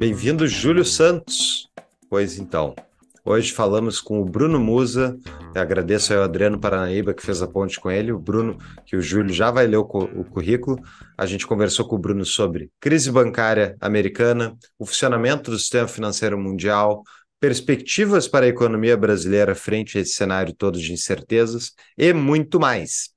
Bem-vindo, Júlio Santos. Pois então, hoje falamos com o Bruno Musa. Eu agradeço ao Adriano Paranaíba que fez a ponte com ele, o Bruno, que o Júlio já vai ler o, o currículo. A gente conversou com o Bruno sobre crise bancária americana, o funcionamento do sistema financeiro mundial, perspectivas para a economia brasileira frente a esse cenário todo de incertezas e muito mais.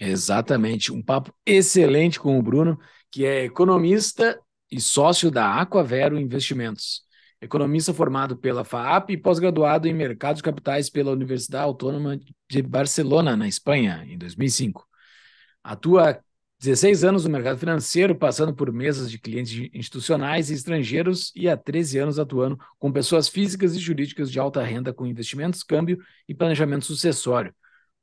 Exatamente, um papo excelente com o Bruno, que é economista e sócio da Aquavero Investimentos. Economista formado pela FAAP e pós-graduado em Mercados Capitais pela Universidade Autônoma de Barcelona, na Espanha, em 2005. Atua 16 anos no mercado financeiro, passando por mesas de clientes institucionais e estrangeiros e há 13 anos atuando com pessoas físicas e jurídicas de alta renda com investimentos, câmbio e planejamento sucessório.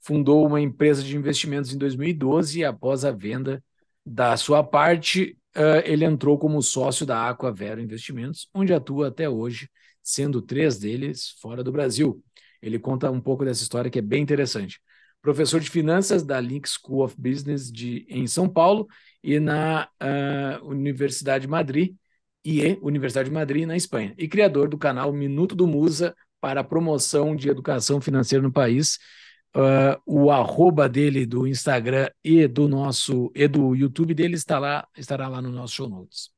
Fundou uma empresa de investimentos em 2012 após a venda da sua parte uh, ele entrou como sócio da Aqua Vero Investimentos, onde atua até hoje, sendo três deles fora do Brasil. Ele conta um pouco dessa história que é bem interessante. Professor de finanças da Link School of Business de, em São Paulo e na uh, Universidade de Madrid, e Universidade de Madrid, na Espanha, e criador do canal Minuto do Musa para a promoção de educação financeira no país, Uh, o arroba dele do Instagram e do nosso e do YouTube dele está lá, estará lá no nosso show notes.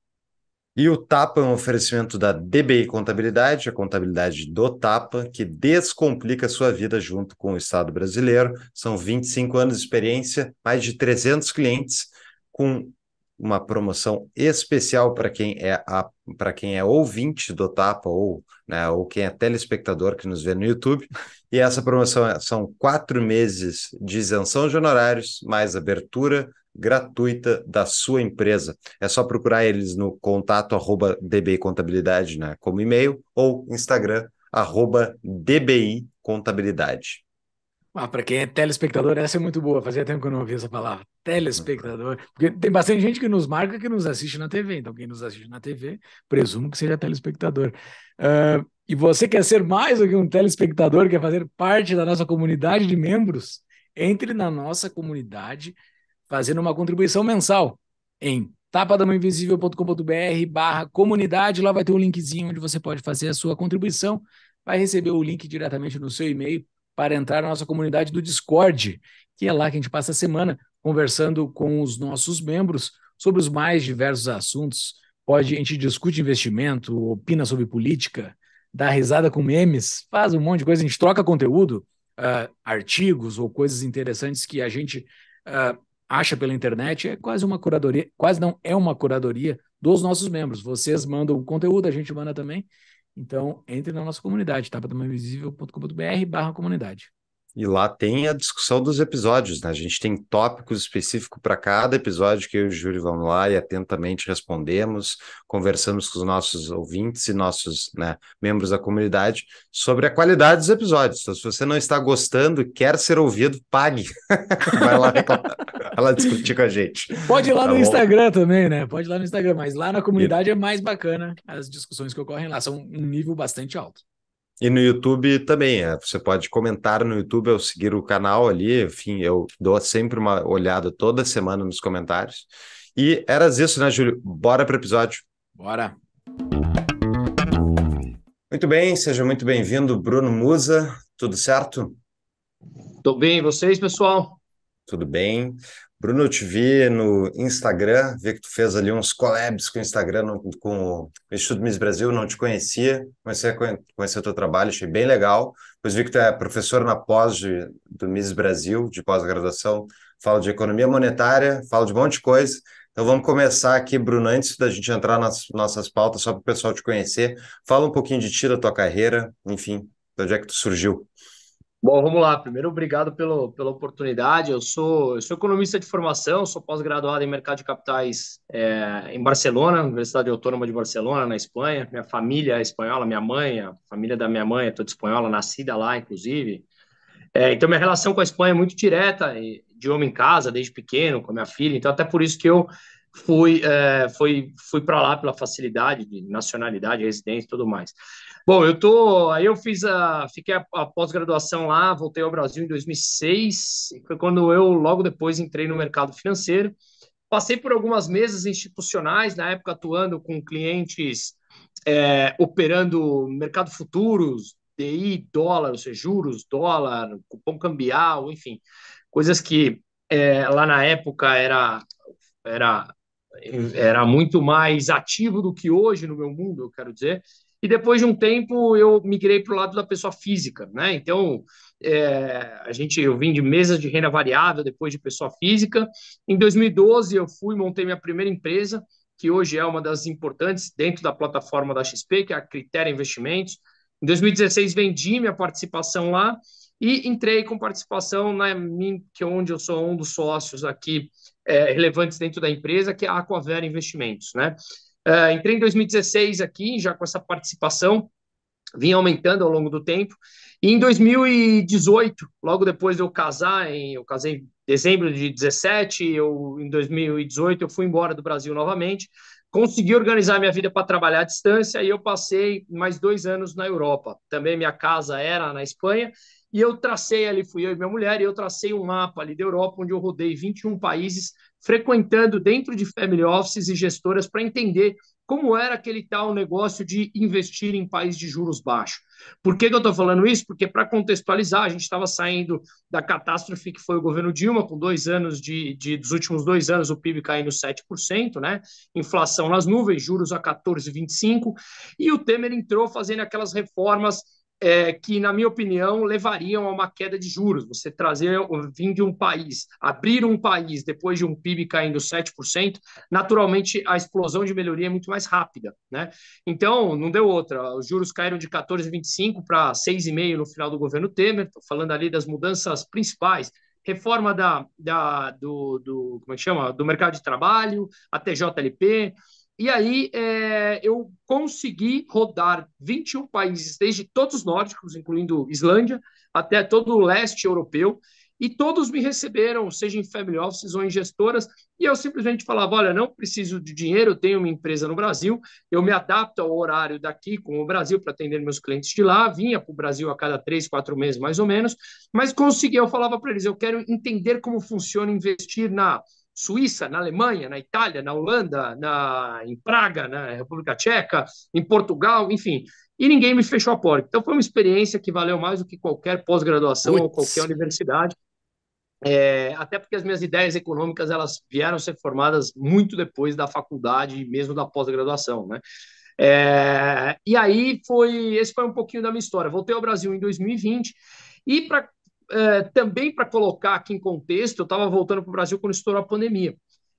E o Tapa é um oferecimento da DBI Contabilidade, a contabilidade do Tapa, que descomplica a sua vida junto com o Estado brasileiro. São 25 anos de experiência, mais de 300 clientes, com uma promoção especial para quem é para quem é ouvinte do Tapa ou, né, ou quem é telespectador que nos vê no YouTube. E essa promoção é, são quatro meses de isenção de honorários, mais abertura gratuita da sua empresa. É só procurar eles no contato arroba DBI Contabilidade, né, como e-mail, ou Instagram arroba DBI Contabilidade. Ah, para quem é telespectador, essa é muito boa. Fazia tempo que eu não ouvi essa palavra. Telespectador. Porque tem bastante gente que nos marca que nos assiste na TV. Então, quem nos assiste na TV, presumo que seja telespectador. Uh, e você quer ser mais do que um telespectador, quer fazer parte da nossa comunidade de membros? Entre na nossa comunidade fazendo uma contribuição mensal em tapadamainvisível.com.br barra comunidade. Lá vai ter um linkzinho onde você pode fazer a sua contribuição. Vai receber o link diretamente no seu e-mail para entrar na nossa comunidade do Discord, que é lá que a gente passa a semana conversando com os nossos membros sobre os mais diversos assuntos. Pode a gente discute investimento, opina sobre política, dá risada com memes, faz um monte de coisa, a gente troca conteúdo, uh, artigos ou coisas interessantes que a gente uh, acha pela internet. É quase uma curadoria, quase não é uma curadoria dos nossos membros. Vocês mandam o conteúdo, a gente manda também. Então, entre na nossa comunidade, tapadamainvisível.com.br barra comunidade. E lá tem a discussão dos episódios, né? A gente tem tópicos específicos para cada episódio que eu e o Júlio vamos lá e atentamente respondemos, conversamos com os nossos ouvintes e nossos né, membros da comunidade sobre a qualidade dos episódios. Então, se você não está gostando e quer ser ouvido, pague. Vai lá, vai lá discutir com a gente. Pode ir lá tá no bom? Instagram também, né? Pode ir lá no Instagram, mas lá na comunidade e... é mais bacana as discussões que ocorrem lá, são um nível bastante alto. E no YouTube também, é, você pode comentar no YouTube, eu seguir o canal ali, enfim, eu dou sempre uma olhada toda semana nos comentários. E eras isso, né, Júlio? Bora para o episódio. Bora. Muito bem, seja muito bem-vindo, Bruno Musa. Tudo certo? Tudo bem, e vocês, pessoal? Tudo bem. Bruno, eu te vi no Instagram, vi que tu fez ali uns collabs com o Instagram, no, com o Instituto Miss Brasil, não te conhecia, comecei a conhecer o teu trabalho, achei bem legal. Pois vi que tu é professor na pós de, do Miss Brasil, de pós-graduação, fala de economia monetária, fala de um monte de coisa. Então vamos começar aqui, Bruno, antes da gente entrar nas nossas pautas, só para o pessoal te conhecer. Fala um pouquinho de ti, da tua carreira, enfim, de onde é que tu surgiu. Bom, vamos lá. Primeiro, obrigado pelo, pela oportunidade. Eu sou, eu sou economista de formação, sou pós-graduado em mercado de capitais é, em Barcelona, Universidade Autônoma de Barcelona, na Espanha. Minha família é espanhola, minha mãe, a família da minha mãe é toda espanhola, nascida lá, inclusive. É, então, minha relação com a Espanha é muito direta, de homem em casa, desde pequeno, com a minha filha. Então, até por isso que eu fui, é, fui, fui para lá pela facilidade de nacionalidade, residência e tudo mais. Bom, eu tô. Aí eu fiz a. Fiquei a, a pós-graduação lá, voltei ao Brasil em 2006, foi quando eu logo depois entrei no mercado financeiro. Passei por algumas mesas institucionais, na época atuando com clientes é, operando mercado futuros, DI, dólar, ou seja, juros, dólar, cupom cambial, enfim, coisas que é, lá na época era, era, era muito mais ativo do que hoje no meu mundo, eu quero dizer. E depois de um tempo eu migrei para o lado da pessoa física, né? Então é, a gente eu vim de mesas de renda variável, depois de pessoa física. Em 2012 eu fui montei minha primeira empresa, que hoje é uma das importantes dentro da plataforma da XP, que é a Critério Investimentos. Em 2016 vendi minha participação lá e entrei com participação na que é onde eu sou um dos sócios aqui é, relevantes dentro da empresa, que é a Aquavera Investimentos, né? Uh, entrei em 2016 aqui, já com essa participação, vinha aumentando ao longo do tempo. E em 2018, logo depois de eu casar, em, eu casei em dezembro de 17, eu, em 2018 eu fui embora do Brasil novamente, consegui organizar minha vida para trabalhar à distância e eu passei mais dois anos na Europa. Também minha casa era na Espanha e eu tracei ali, fui eu e minha mulher, e eu tracei um mapa ali da Europa, onde eu rodei 21 países, frequentando dentro de family offices e gestoras para entender como era aquele tal negócio de investir em país de juros baixos. Por que, que eu estou falando isso? Porque, para contextualizar, a gente estava saindo da catástrofe que foi o governo Dilma, com dois anos de, de dos últimos dois anos, o PIB caindo 7%, né? Inflação nas nuvens, juros a 14,25%, e o Temer entrou fazendo aquelas reformas é, que, na minha opinião, levariam a uma queda de juros. Você trazer, vir de um país, abrir um país depois de um PIB caindo 7%, naturalmente a explosão de melhoria é muito mais rápida. Né? Então, não deu outra. Os juros caíram de 14,25 para 6,5 no final do governo Temer, estou falando ali das mudanças principais. Reforma da, da, do, do, como é que chama? do mercado de trabalho, a TJLP, e aí é, eu consegui rodar 21 países, desde todos os nórdicos, incluindo Islândia, até todo o leste europeu, e todos me receberam, seja em family offices ou em gestoras, e eu simplesmente falava: olha, não preciso de dinheiro, eu tenho uma empresa no Brasil, eu me adapto ao horário daqui com o Brasil para atender meus clientes de lá, vinha para o Brasil a cada três, quatro meses mais ou menos, mas consegui, eu falava para eles: eu quero entender como funciona investir na Suíça, na Alemanha, na Itália, na Holanda, na, em Praga, na República Tcheca, em Portugal, enfim. E ninguém me fechou a porta. Então foi uma experiência que valeu mais do que qualquer pós-graduação ou qualquer universidade. É, até porque as minhas ideias econômicas elas vieram a ser formadas muito depois da faculdade mesmo da pós-graduação, né? É, e aí foi esse foi um pouquinho da minha história. Voltei ao Brasil em 2020 e para é, também para colocar aqui em contexto, eu estava voltando para o Brasil quando estourou a pandemia.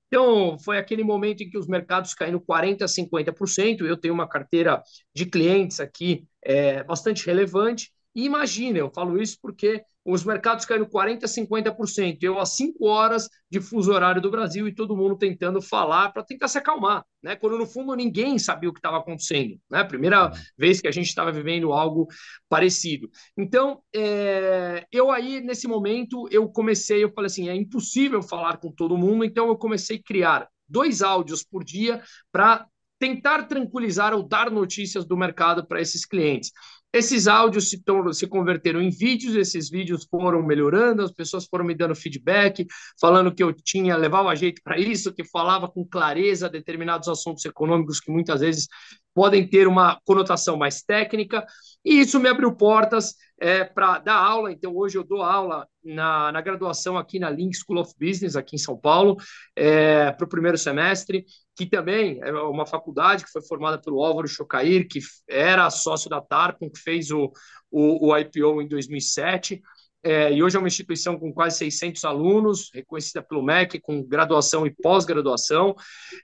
Então, foi aquele momento em que os mercados caíram 40%, 50%. Eu tenho uma carteira de clientes aqui é, bastante relevante. E imagina, eu falo isso porque os mercados caíram 40%, 50%. Eu a 5 horas de fuso horário do Brasil e todo mundo tentando falar para tentar se acalmar. Né? Quando no fundo ninguém sabia o que estava acontecendo. Né? Primeira uhum. vez que a gente estava vivendo algo parecido. Então, é... eu aí, nesse momento, eu comecei, eu falei assim: é impossível falar com todo mundo, então eu comecei a criar dois áudios por dia para tentar tranquilizar ou dar notícias do mercado para esses clientes. Esses áudios se, se converteram em vídeos, esses vídeos foram melhorando, as pessoas foram me dando feedback, falando que eu tinha, levava jeito para isso, que falava com clareza determinados assuntos econômicos que muitas vezes podem ter uma conotação mais técnica, e isso me abriu portas é, para dar aula. Então, hoje eu dou aula na, na graduação aqui na Link School of Business, aqui em São Paulo, é, para o primeiro semestre, que também é uma faculdade que foi formada pelo Álvaro Chocair, que era sócio da Tarpon, que fez o, o, o IPO em 2007. É, e hoje é uma instituição com quase 600 alunos, reconhecida pelo MEC, com graduação e pós-graduação.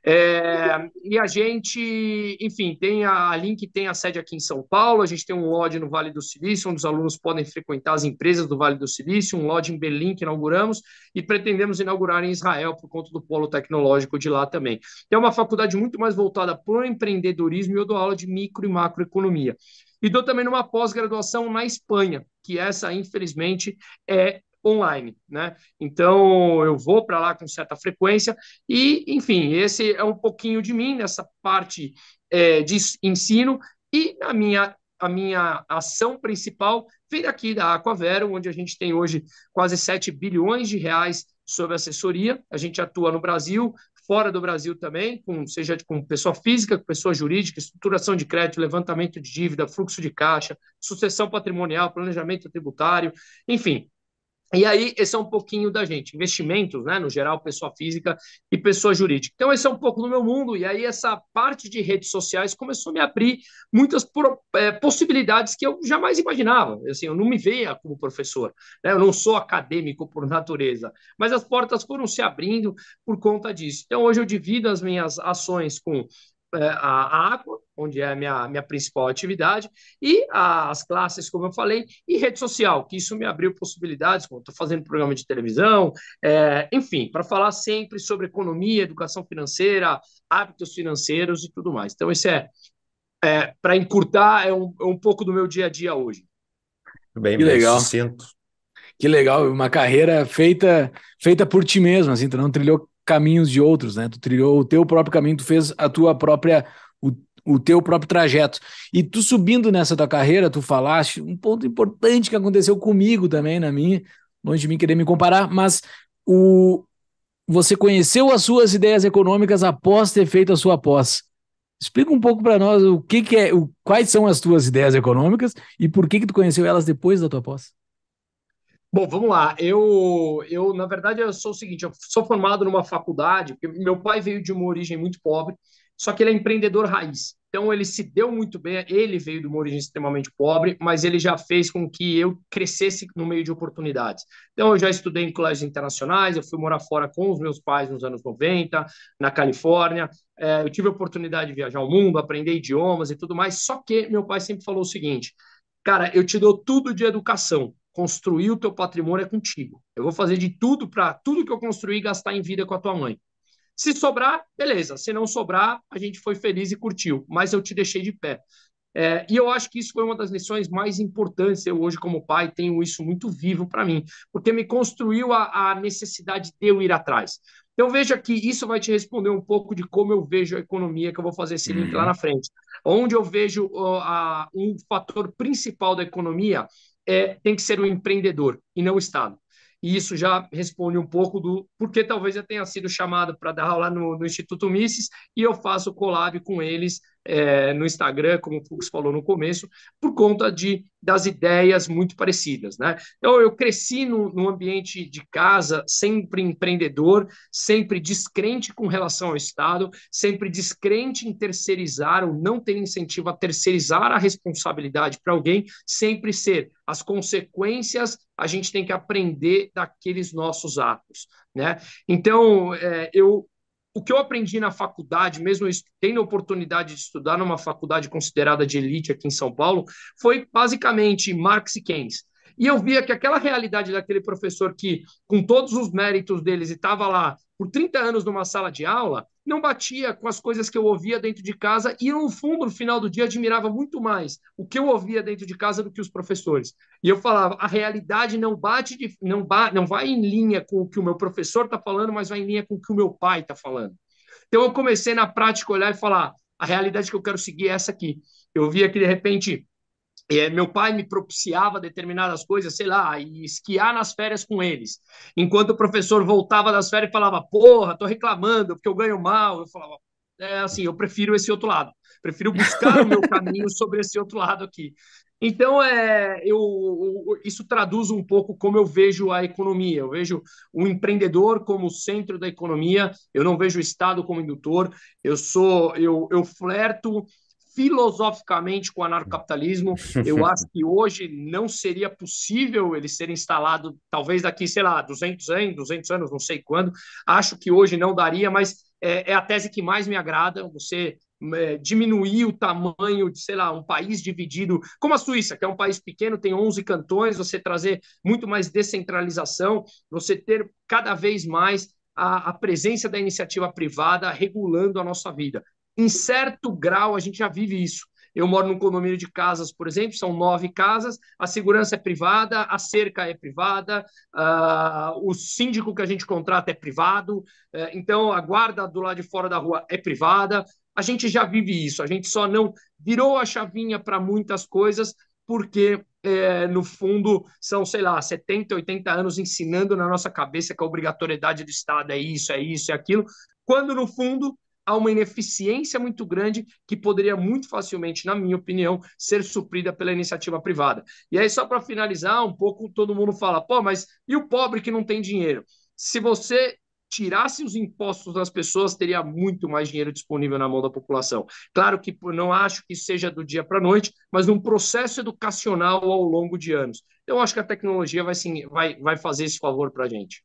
É, e a gente, enfim, tem a, a, Link tem a sede aqui em São Paulo, a gente tem um lodge no Vale do Silício, onde os alunos podem frequentar as empresas do Vale do Silício, um lodge em Berlim que inauguramos e pretendemos inaugurar em Israel por conta do polo tecnológico de lá também. Então, é uma faculdade muito mais voltada para o empreendedorismo e eu dou aula de micro e macroeconomia. E dou também numa pós-graduação na Espanha, que essa, infelizmente, é online, né? Então eu vou para lá com certa frequência e, enfim, esse é um pouquinho de mim nessa parte é, de ensino e a minha a minha ação principal vem aqui da Aquavero, onde a gente tem hoje quase 7 bilhões de reais sob assessoria. A gente atua no Brasil, fora do Brasil também, com, seja com pessoa física, com pessoa jurídica, estruturação de crédito, levantamento de dívida, fluxo de caixa, sucessão patrimonial, planejamento tributário, enfim, e aí, esse é um pouquinho da gente. Investimentos, né? No geral, pessoa física e pessoa jurídica. Então, esse é um pouco do meu mundo. E aí, essa parte de redes sociais começou a me abrir muitas é, possibilidades que eu jamais imaginava. Assim, eu não me veia como professor, né? Eu não sou acadêmico por natureza. Mas as portas foram se abrindo por conta disso. Então, hoje eu divido as minhas ações com é, a água, onde é a minha, minha principal atividade, e as classes, como eu falei, e rede social, que isso me abriu possibilidades, como estou fazendo programa de televisão, é, enfim, para falar sempre sobre economia, educação financeira, hábitos financeiros e tudo mais. Então, esse é, é para encurtar, é um, é um pouco do meu dia a dia hoje. Bem, que legal. sinto Que legal, uma carreira feita feita por ti mesmo, assim, tu não trilhou caminhos de outros, né? Tu trilhou o teu próprio caminho, tu fez a tua própria o, o teu próprio trajeto. E tu subindo nessa tua carreira, tu falaste um ponto importante que aconteceu comigo também na minha, longe de mim querer me comparar, mas o você conheceu as suas ideias econômicas após ter feito a sua pós. Explica um pouco para nós o que, que é, o, quais são as tuas ideias econômicas e por que que tu conheceu elas depois da tua pós. Bom, vamos lá. Eu, eu, na verdade, eu sou o seguinte: eu sou formado numa faculdade. Meu pai veio de uma origem muito pobre, só que ele é empreendedor raiz. Então, ele se deu muito bem. Ele veio de uma origem extremamente pobre, mas ele já fez com que eu crescesse no meio de oportunidades. Então, eu já estudei em colégios internacionais, eu fui morar fora com os meus pais nos anos 90, na Califórnia. É, eu tive a oportunidade de viajar ao mundo, aprender idiomas e tudo mais. Só que meu pai sempre falou o seguinte: cara, eu te dou tudo de educação, construir o teu patrimônio é contigo. Eu vou fazer de tudo para tudo que eu construir gastar em vida com a tua mãe. Se sobrar, beleza. Se não sobrar, a gente foi feliz e curtiu, mas eu te deixei de pé. É, e eu acho que isso foi uma das lições mais importantes. Eu, hoje, como pai, tenho isso muito vivo para mim, porque me construiu a, a, necessidade de eu ir atrás. Então, veja que isso vai te responder um pouco de como eu vejo a economia, que eu vou fazer esse link lá uhum. na frente. Onde eu vejo uh, a, um fator principal da economia é, tem que ser o um empreendedor e não o Estado. E isso já responde um pouco do porque talvez eu tenha sido chamado para dar aula no, no Instituto Mises e eu faço collab com eles é, no Instagram, como o Fux falou no começo, por conta de, das ideias muito parecidas. Né? Então, eu cresci no, no ambiente de casa, sempre empreendedor, sempre descrente com relação ao Estado, sempre descrente em terceirizar ou não ter incentivo a terceirizar a responsabilidade para alguém, sempre ser as consequências a gente tem que aprender daqueles nossos atos. Né? Então, é, eu o que eu aprendi na faculdade, mesmo tendo a oportunidade de estudar numa faculdade considerada de elite aqui em São Paulo, foi basicamente Marx e Keynes. E eu via que aquela realidade daquele professor que, com todos os méritos deles, estava lá por 30 anos numa sala de aula, não batia com as coisas que eu ouvia dentro de casa e, no fundo, no final do dia, admirava muito mais o que eu ouvia dentro de casa do que os professores. E eu falava, a realidade não bate, de, não, ba, não vai em linha com o que o meu professor está falando, mas vai em linha com o que o meu pai está falando. Então, eu comecei na prática olhar e falar, a realidade que eu quero seguir é essa aqui. Eu via que, de repente, é, meu pai me propiciava determinadas coisas, sei lá, e esquiar nas férias com eles. Enquanto o professor voltava das férias e falava, porra, tô reclamando porque eu ganho mal. Eu falava, é assim, eu prefiro esse outro lado. Prefiro buscar o meu caminho sobre esse outro lado aqui. Então, é, eu, isso traduz um pouco como eu vejo a economia. Eu vejo o empreendedor como o centro da economia, eu não vejo o Estado como indutor. Eu sou, eu, eu flerto filosoficamente com o anarcocapitalismo. Eu acho que hoje não seria possível ele ser instalado, talvez daqui, sei lá, 200 anos, 200 anos, não sei quando. Acho que hoje não daria, mas é, é a tese que mais me agrada. Você é, diminuir o tamanho de, sei lá, um país dividido, como a Suíça, que é um país pequeno, tem 11 cantões, você trazer muito mais descentralização, você ter cada vez mais a, a presença da iniciativa privada regulando a nossa vida. Em certo grau, a gente já vive isso. Eu moro num condomínio de casas, por exemplo, são nove casas, a segurança é privada, a cerca é privada, uh, o síndico que a gente contrata é privado, uh, então a guarda do lado de fora da rua é privada. A gente já vive isso, a gente só não virou a chavinha para muitas coisas, porque, é, no fundo, são, sei lá, 70, 80 anos ensinando na nossa cabeça que a obrigatoriedade do Estado é isso, é isso, é aquilo, quando, no fundo, há uma ineficiência muito grande que poderia muito facilmente, na minha opinião, ser suprida pela iniciativa privada. E aí, só para finalizar, um pouco todo mundo fala, pô, mas e o pobre que não tem dinheiro? Se você tirasse os impostos das pessoas, teria muito mais dinheiro disponível na mão da população. Claro que não acho que seja do dia para a noite, mas num processo educacional ao longo de anos. Eu acho que a tecnologia vai, sim, vai, vai fazer esse favor para a gente.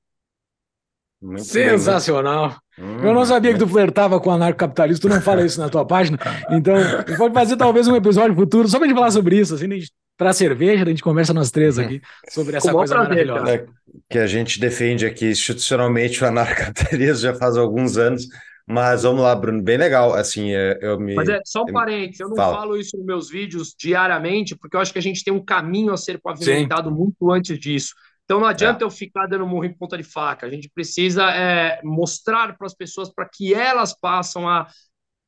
Muito Sensacional! Bem, hum, né? eu não sabia que tu né? flertava com anarcocapitalista, tu não fala isso na tua página, então pode fazer talvez um episódio futuro só pra gente falar sobre isso, assim, pra cerveja, a gente conversa nós três aqui sobre essa coisa maravilhosa. É, que a gente defende aqui institucionalmente o anarcocapitalismo já faz alguns anos, mas vamos lá, Bruno, bem legal, assim, é, eu me... Mas é, só um parênteses, eu não Fala. falo isso nos meus vídeos diariamente, porque eu acho que a gente tem um caminho a ser pavimentado Sim. muito antes disso. Então não adianta é. eu ficar dando murro em ponta de faca. A gente precisa é, mostrar para as pessoas para que elas passam a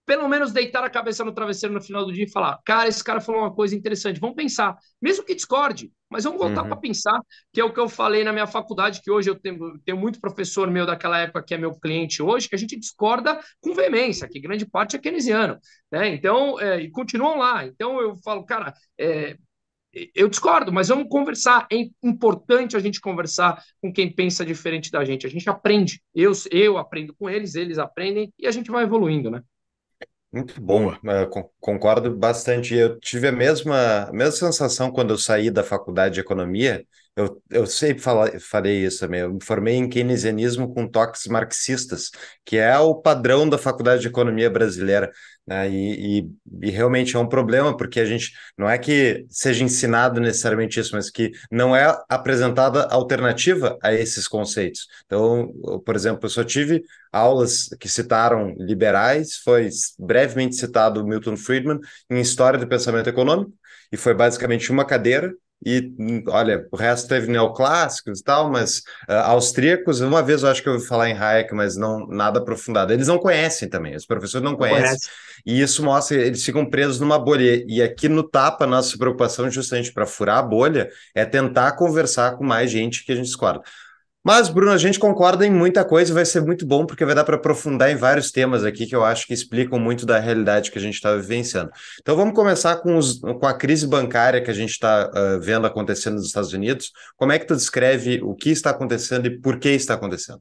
pelo menos deitar a cabeça no travesseiro no final do dia e falar: cara, esse cara falou uma coisa interessante, vamos pensar, mesmo que discorde, mas vamos voltar uhum. para pensar, que é o que eu falei na minha faculdade, que hoje eu tenho, tenho muito professor meu daquela época que é meu cliente hoje, que a gente discorda com veemência, que grande parte é keynesiano, né? Então, é, e continuam lá. Então eu falo, cara, é, eu discordo, mas vamos conversar. É importante a gente conversar com quem pensa diferente da gente. A gente aprende. Eu, eu aprendo com eles, eles aprendem e a gente vai evoluindo, né? Muito bom, concordo bastante. Eu tive a mesma, a mesma sensação quando eu saí da faculdade de economia eu, eu sempre fala, falei isso também. Eu me formei em keynesianismo com toques marxistas, que é o padrão da Faculdade de Economia Brasileira. Né? E, e, e, realmente é um problema, porque a gente não é que seja ensinado necessariamente isso, mas que não é apresentada alternativa a esses conceitos. Então, eu, por exemplo, eu só tive aulas que citaram liberais, foi brevemente citado Milton Friedman em História do Pensamento Econômico, e foi basicamente uma cadeira e hum, olha, o resto teve neoclássicos e tal, mas uh, austríacos, uma vez eu acho que eu ouvi falar em Hayek, mas não nada aprofundado. Eles não conhecem também, os professores não conhecem. Conhece. E isso mostra, eles ficam presos numa bolha. E aqui no Tapa, nossa preocupação justamente para furar a bolha é tentar conversar com mais gente que a gente discorda. Mas, Bruno, a gente concorda em muita coisa e vai ser muito bom, porque vai dar para aprofundar em vários temas aqui que eu acho que explicam muito da realidade que a gente está vivenciando. Então, vamos começar com, os, com, a crise bancária que a gente está uh, vendo acontecendo nos Estados Unidos. Como é que tu descreve o que está acontecendo e por que está acontecendo?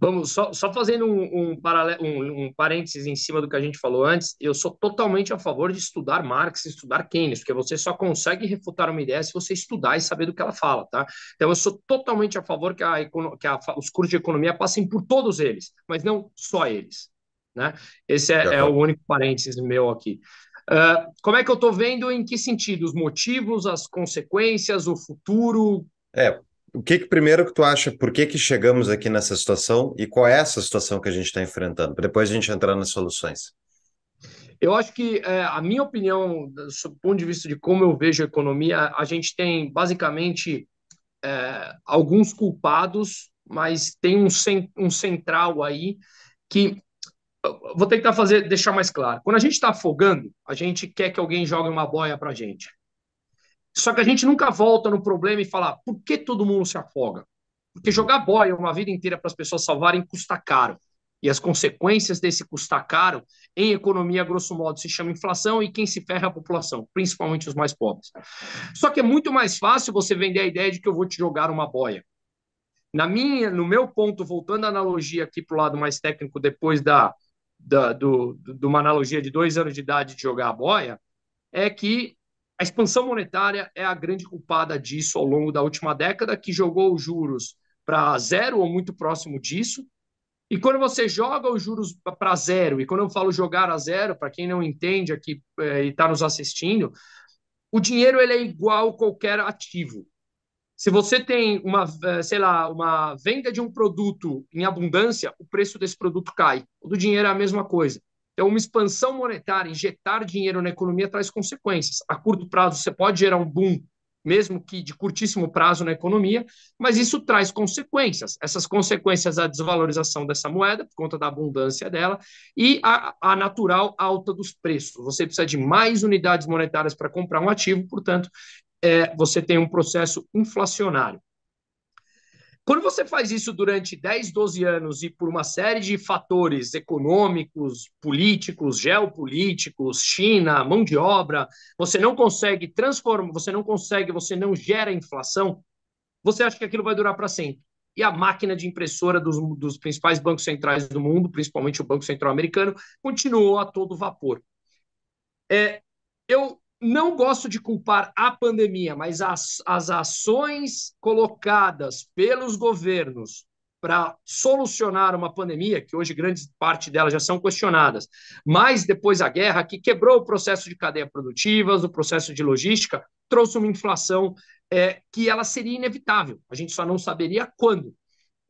Vamos, só, só fazendo um, um, um, um parênteses em cima do que a gente falou antes, eu sou totalmente a favor de estudar Marx, estudar Keynes, porque você só consegue refutar uma ideia se você estudar e saber do que ela fala, tá? Então eu sou totalmente a favor que, a, que a, os cursos de economia passem por todos eles, mas não só eles, né? Esse é, é o único parênteses meu aqui. Uh, como é que eu estou vendo, em que sentido? Os motivos, as consequências, o futuro? É, o que, que primeiro que tu acha, por que, que chegamos aqui nessa situação e qual é essa situação que a gente está enfrentando? Para depois a gente entrar nas soluções. Eu acho que é, a minha opinião, do ponto de vista de como eu vejo a economia, a gente tem basicamente é, alguns culpados, mas tem um, um central aí que vou tentar fazer deixar mais claro. Quando a gente está afogando, a gente quer que alguém jogue uma boia para a gente. Só que a gente nunca volta no problema e fala por que todo mundo se afoga? Porque jogar boia uma vida inteira para as pessoas salvarem custa caro. E as consequências desse custar caro em economia, grosso modo, se chama inflação e quem se ferra é a população, principalmente os mais pobres. Só que é muito mais fácil você vender a ideia de que eu vou te jogar uma boia. Na minha, no meu ponto, voltando à analogia aqui para o lado mais técnico, depois da, da do, do, de uma analogia de dois anos de idade de jogar a boia, é que a expansão monetária é a grande culpada disso ao longo da última década, que jogou os juros para zero ou muito próximo disso. E quando você joga os juros para zero, e quando eu falo jogar a zero, para quem não entende aqui é, e está nos assistindo, o dinheiro ele é igual a qualquer ativo. Se você tem uma, é, sei lá, uma venda de um produto em abundância, o preço desse produto cai. O do dinheiro é a mesma coisa. Então, uma expansão monetária, injetar dinheiro na economia traz consequências. A curto prazo, você pode gerar um boom, mesmo que de curtíssimo prazo na economia, mas isso traz consequências. Essas consequências, a desvalorização dessa moeda, por conta da abundância dela, e a, a natural alta dos preços. Você precisa de mais unidades monetárias para comprar um ativo, portanto, é, você tem um processo inflacionário. Quando você faz isso durante 10, 12 anos e por uma série de fatores econômicos, políticos, geopolíticos, China, mão de obra, você não consegue transformar, você não consegue, você não gera inflação, você acha que aquilo vai durar para sempre. E a máquina de impressora dos, dos principais bancos centrais do mundo, principalmente o Banco Central Americano, continuou a todo vapor. É, eu não gosto de culpar a pandemia, mas as, as ações colocadas pelos governos para solucionar uma pandemia, que hoje grande parte delas já são questionadas, mas depois a guerra, que quebrou o processo de cadeia produtiva, o processo de logística, trouxe uma inflação é, que ela seria inevitável, a gente só não saberia quando.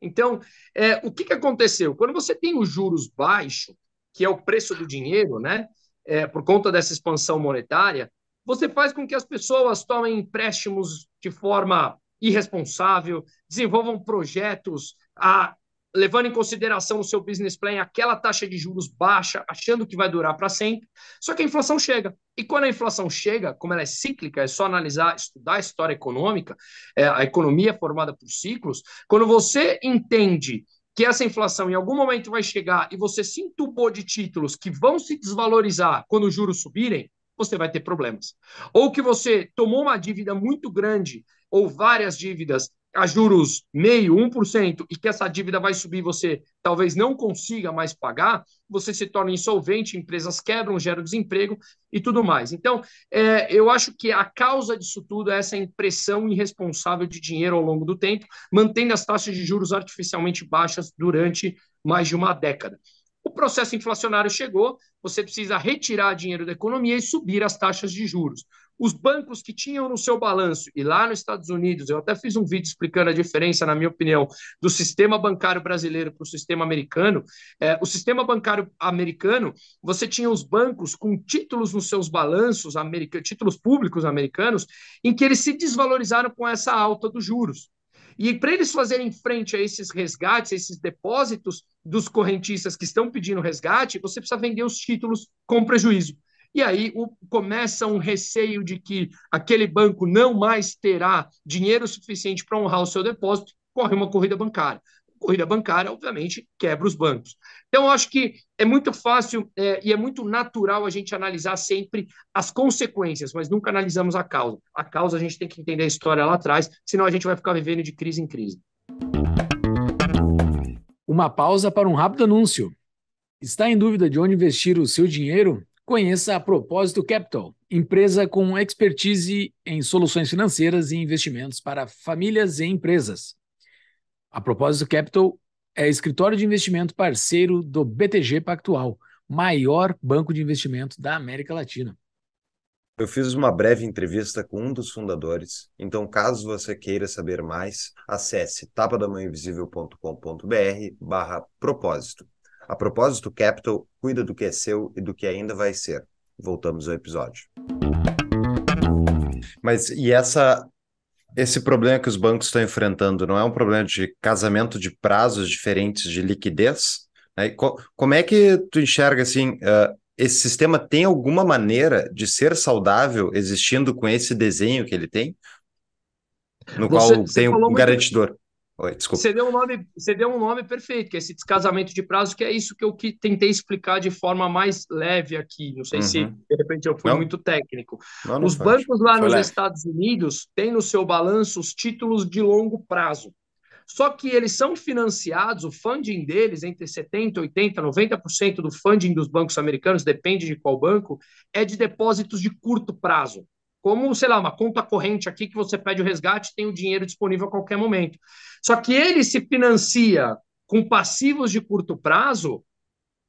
Então, é, o que, que aconteceu? Quando você tem os juros baixos, que é o preço do dinheiro, né, é, por conta dessa expansão monetária, você faz com que as pessoas tomem empréstimos de forma irresponsável, desenvolvam projetos a, levando em consideração o seu business plan, aquela taxa de juros baixa, achando que vai durar para sempre. Só que a inflação chega. E quando a inflação chega, como ela é cíclica, é só analisar, estudar a história econômica, é, a economia é formada por ciclos. Quando você entende que essa inflação em algum momento vai chegar e você se entubou de títulos que vão se desvalorizar quando os juros subirem, você vai ter problemas. Ou que você tomou uma dívida muito grande ou várias dívidas a juros meio, 1%, e que essa dívida vai subir, você talvez não consiga mais pagar, você se torna insolvente, empresas quebram, geram desemprego e tudo mais. Então, é, eu acho que a causa disso tudo é essa impressão irresponsável de dinheiro ao longo do tempo, mantendo as taxas de juros artificialmente baixas durante mais de uma década. O processo inflacionário chegou, você precisa retirar dinheiro da economia e subir as taxas de juros. Os bancos que tinham no seu balanço, e lá nos Estados Unidos, eu até fiz um vídeo explicando a diferença, na minha opinião, do sistema bancário brasileiro para o sistema americano. É, o sistema bancário americano, você tinha os bancos com títulos nos seus balanços, america, títulos públicos americanos, em que eles se desvalorizaram com essa alta dos juros. E para eles fazerem frente a esses resgates, a esses depósitos, dos correntistas que estão pedindo resgate, você precisa vender os títulos com prejuízo. E aí o, começa um receio de que aquele banco não mais terá dinheiro suficiente para honrar o seu depósito, corre uma corrida bancária. Corrida bancária, obviamente, quebra os bancos. Então, eu acho que é muito fácil é, e é muito natural a gente analisar sempre as consequências, mas nunca analisamos a causa. A causa a gente tem que entender a história lá atrás, senão a gente vai ficar vivendo de crise em crise. Uma pausa para um rápido anúncio. Está em dúvida de onde investir o seu dinheiro? Conheça a Propósito Capital, empresa com expertise em soluções financeiras e investimentos para famílias e empresas. A Propósito Capital é escritório de investimento parceiro do BTG Pactual, maior banco de investimento da América Latina. Eu fiz uma breve entrevista com um dos fundadores, então caso você queira saber mais, acesse tapadamãoinvisível.com.br barra propósito. A propósito, Capital cuida do que é seu e do que ainda vai ser. Voltamos ao episódio. Mas e essa esse problema que os bancos estão enfrentando não é um problema de casamento de prazos diferentes de liquidez? Né? Co como é que tu enxerga assim? Uh, esse sistema tem alguma maneira de ser saudável existindo com esse desenho que ele tem? No você, qual você tem um garantidor. Oi, desculpa. Você deu, um nome, você deu um nome perfeito, que é esse descasamento de prazo, que é isso que eu que tentei explicar de forma mais leve aqui. Não sei uhum. se, de repente, eu fui não. muito técnico. Não, não os bancos lá Foi nos leve. Estados Unidos têm no seu balanço os títulos de longo prazo. Só que eles são financiados, o funding deles, entre 70%, 80%, 90% do funding dos bancos americanos, depende de qual banco, é de depósitos de curto prazo. Como, sei lá, uma conta corrente aqui que você pede o resgate tem o dinheiro disponível a qualquer momento. Só que ele se financia com passivos de curto prazo,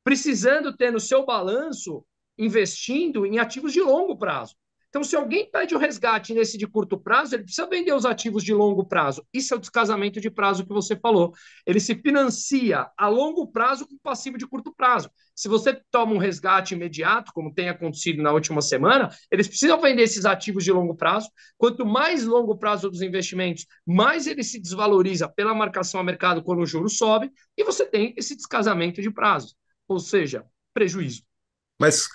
precisando ter no seu balanço investindo em ativos de longo prazo. Então, se alguém pede o resgate nesse de curto prazo, ele precisa vender os ativos de longo prazo. Isso é o descasamento de prazo que você falou. Ele se financia a longo prazo com passivo de curto prazo. Se você toma um resgate imediato, como tem acontecido na última semana, eles precisam vender esses ativos de longo prazo. Quanto mais longo prazo dos investimentos, mais ele se desvaloriza pela marcação a mercado quando o juro sobe, e você tem esse descasamento de prazo, ou seja, prejuízo. Mas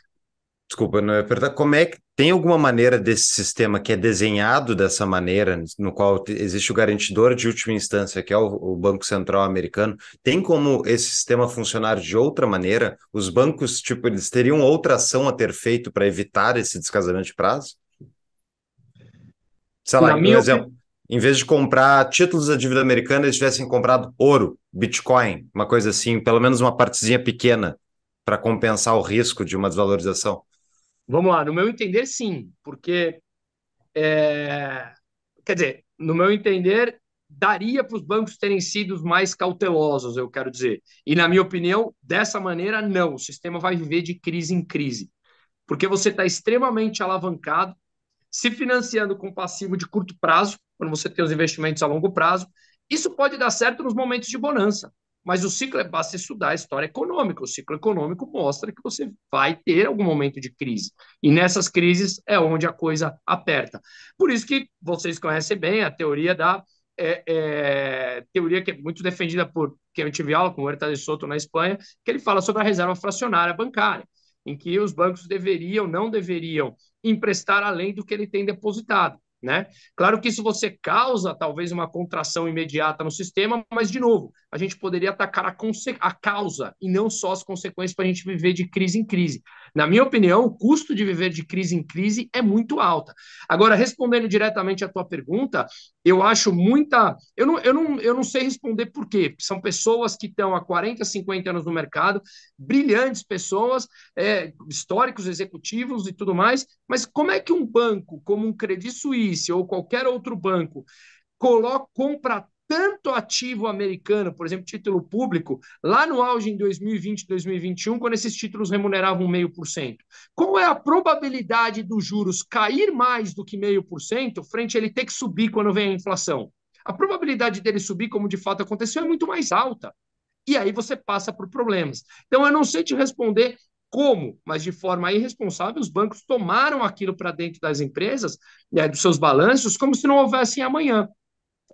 Desculpa, não é verdade. Como é que tem alguma maneira desse sistema que é desenhado dessa maneira, no qual existe o garantidor de última instância, que é o, o Banco Central americano, tem como esse sistema funcionar de outra maneira? Os bancos, tipo, eles teriam outra ação a ter feito para evitar esse descasamento de prazo? Sei lá, por exemplo, opinião... em vez de comprar títulos da dívida americana, eles tivessem comprado ouro, Bitcoin, uma coisa assim, pelo menos uma partezinha pequena para compensar o risco de uma desvalorização. Vamos lá, no meu entender, sim, porque. É, quer dizer, no meu entender, daria para os bancos terem sido mais cautelosos, eu quero dizer. E, na minha opinião, dessa maneira, não. O sistema vai viver de crise em crise, porque você está extremamente alavancado, se financiando com passivo de curto prazo, quando você tem os investimentos a longo prazo. Isso pode dar certo nos momentos de bonança. Mas o ciclo é basta estudar a história econômica. O ciclo econômico mostra que você vai ter algum momento de crise. E nessas crises é onde a coisa aperta. Por isso que vocês conhecem bem a teoria da. É, é, teoria que é muito defendida por quem eu tive aula com o Huerta tá de Soto na Espanha, que ele fala sobre a reserva fracionária bancária, em que os bancos deveriam, não deveriam emprestar além do que ele tem depositado. Né? Claro que isso você causa talvez uma contração imediata no sistema, mas de novo, a gente poderia atacar a, a causa e não só as consequências para a gente viver de crise em crise. Na minha opinião, o custo de viver de crise em crise é muito alta. Agora, respondendo diretamente à tua pergunta, eu acho muita. Eu não, eu não, eu não sei responder por quê. São pessoas que estão há 40, 50 anos no mercado, brilhantes pessoas, é, históricos, executivos e tudo mais, mas como é que um banco, como um Credit Suisse ou qualquer outro banco, coloca, compra tanto ativo americano, por exemplo, título público, lá no auge em 2020, 2021, quando esses títulos remuneravam meio por cento. Qual é a probabilidade dos juros cair mais do que meio por cento frente a ele ter que subir quando vem a inflação? A probabilidade dele subir, como de fato aconteceu, é muito mais alta. E aí você passa por problemas. Então eu não sei te responder como, mas de forma irresponsável, os bancos tomaram aquilo para dentro das empresas, né, dos seus balanços, como se não houvessem amanhã.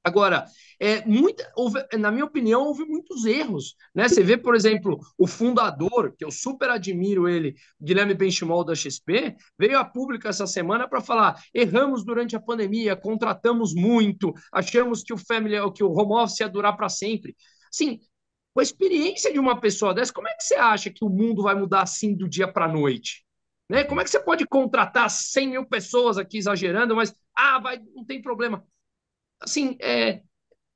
Agora, é, muita, houve, na minha opinião, houve muitos erros. Né? Você vê, por exemplo, o fundador, que eu super admiro ele, Guilherme Benchimol da XP, veio a público essa semana para falar: erramos durante a pandemia, contratamos muito, achamos que o family, que o home office ia durar para sempre. Assim, com a experiência de uma pessoa dessa, como é que você acha que o mundo vai mudar assim do dia para a noite? Né? Como é que você pode contratar 100 mil pessoas aqui exagerando, mas ah, vai, não tem problema assim, é,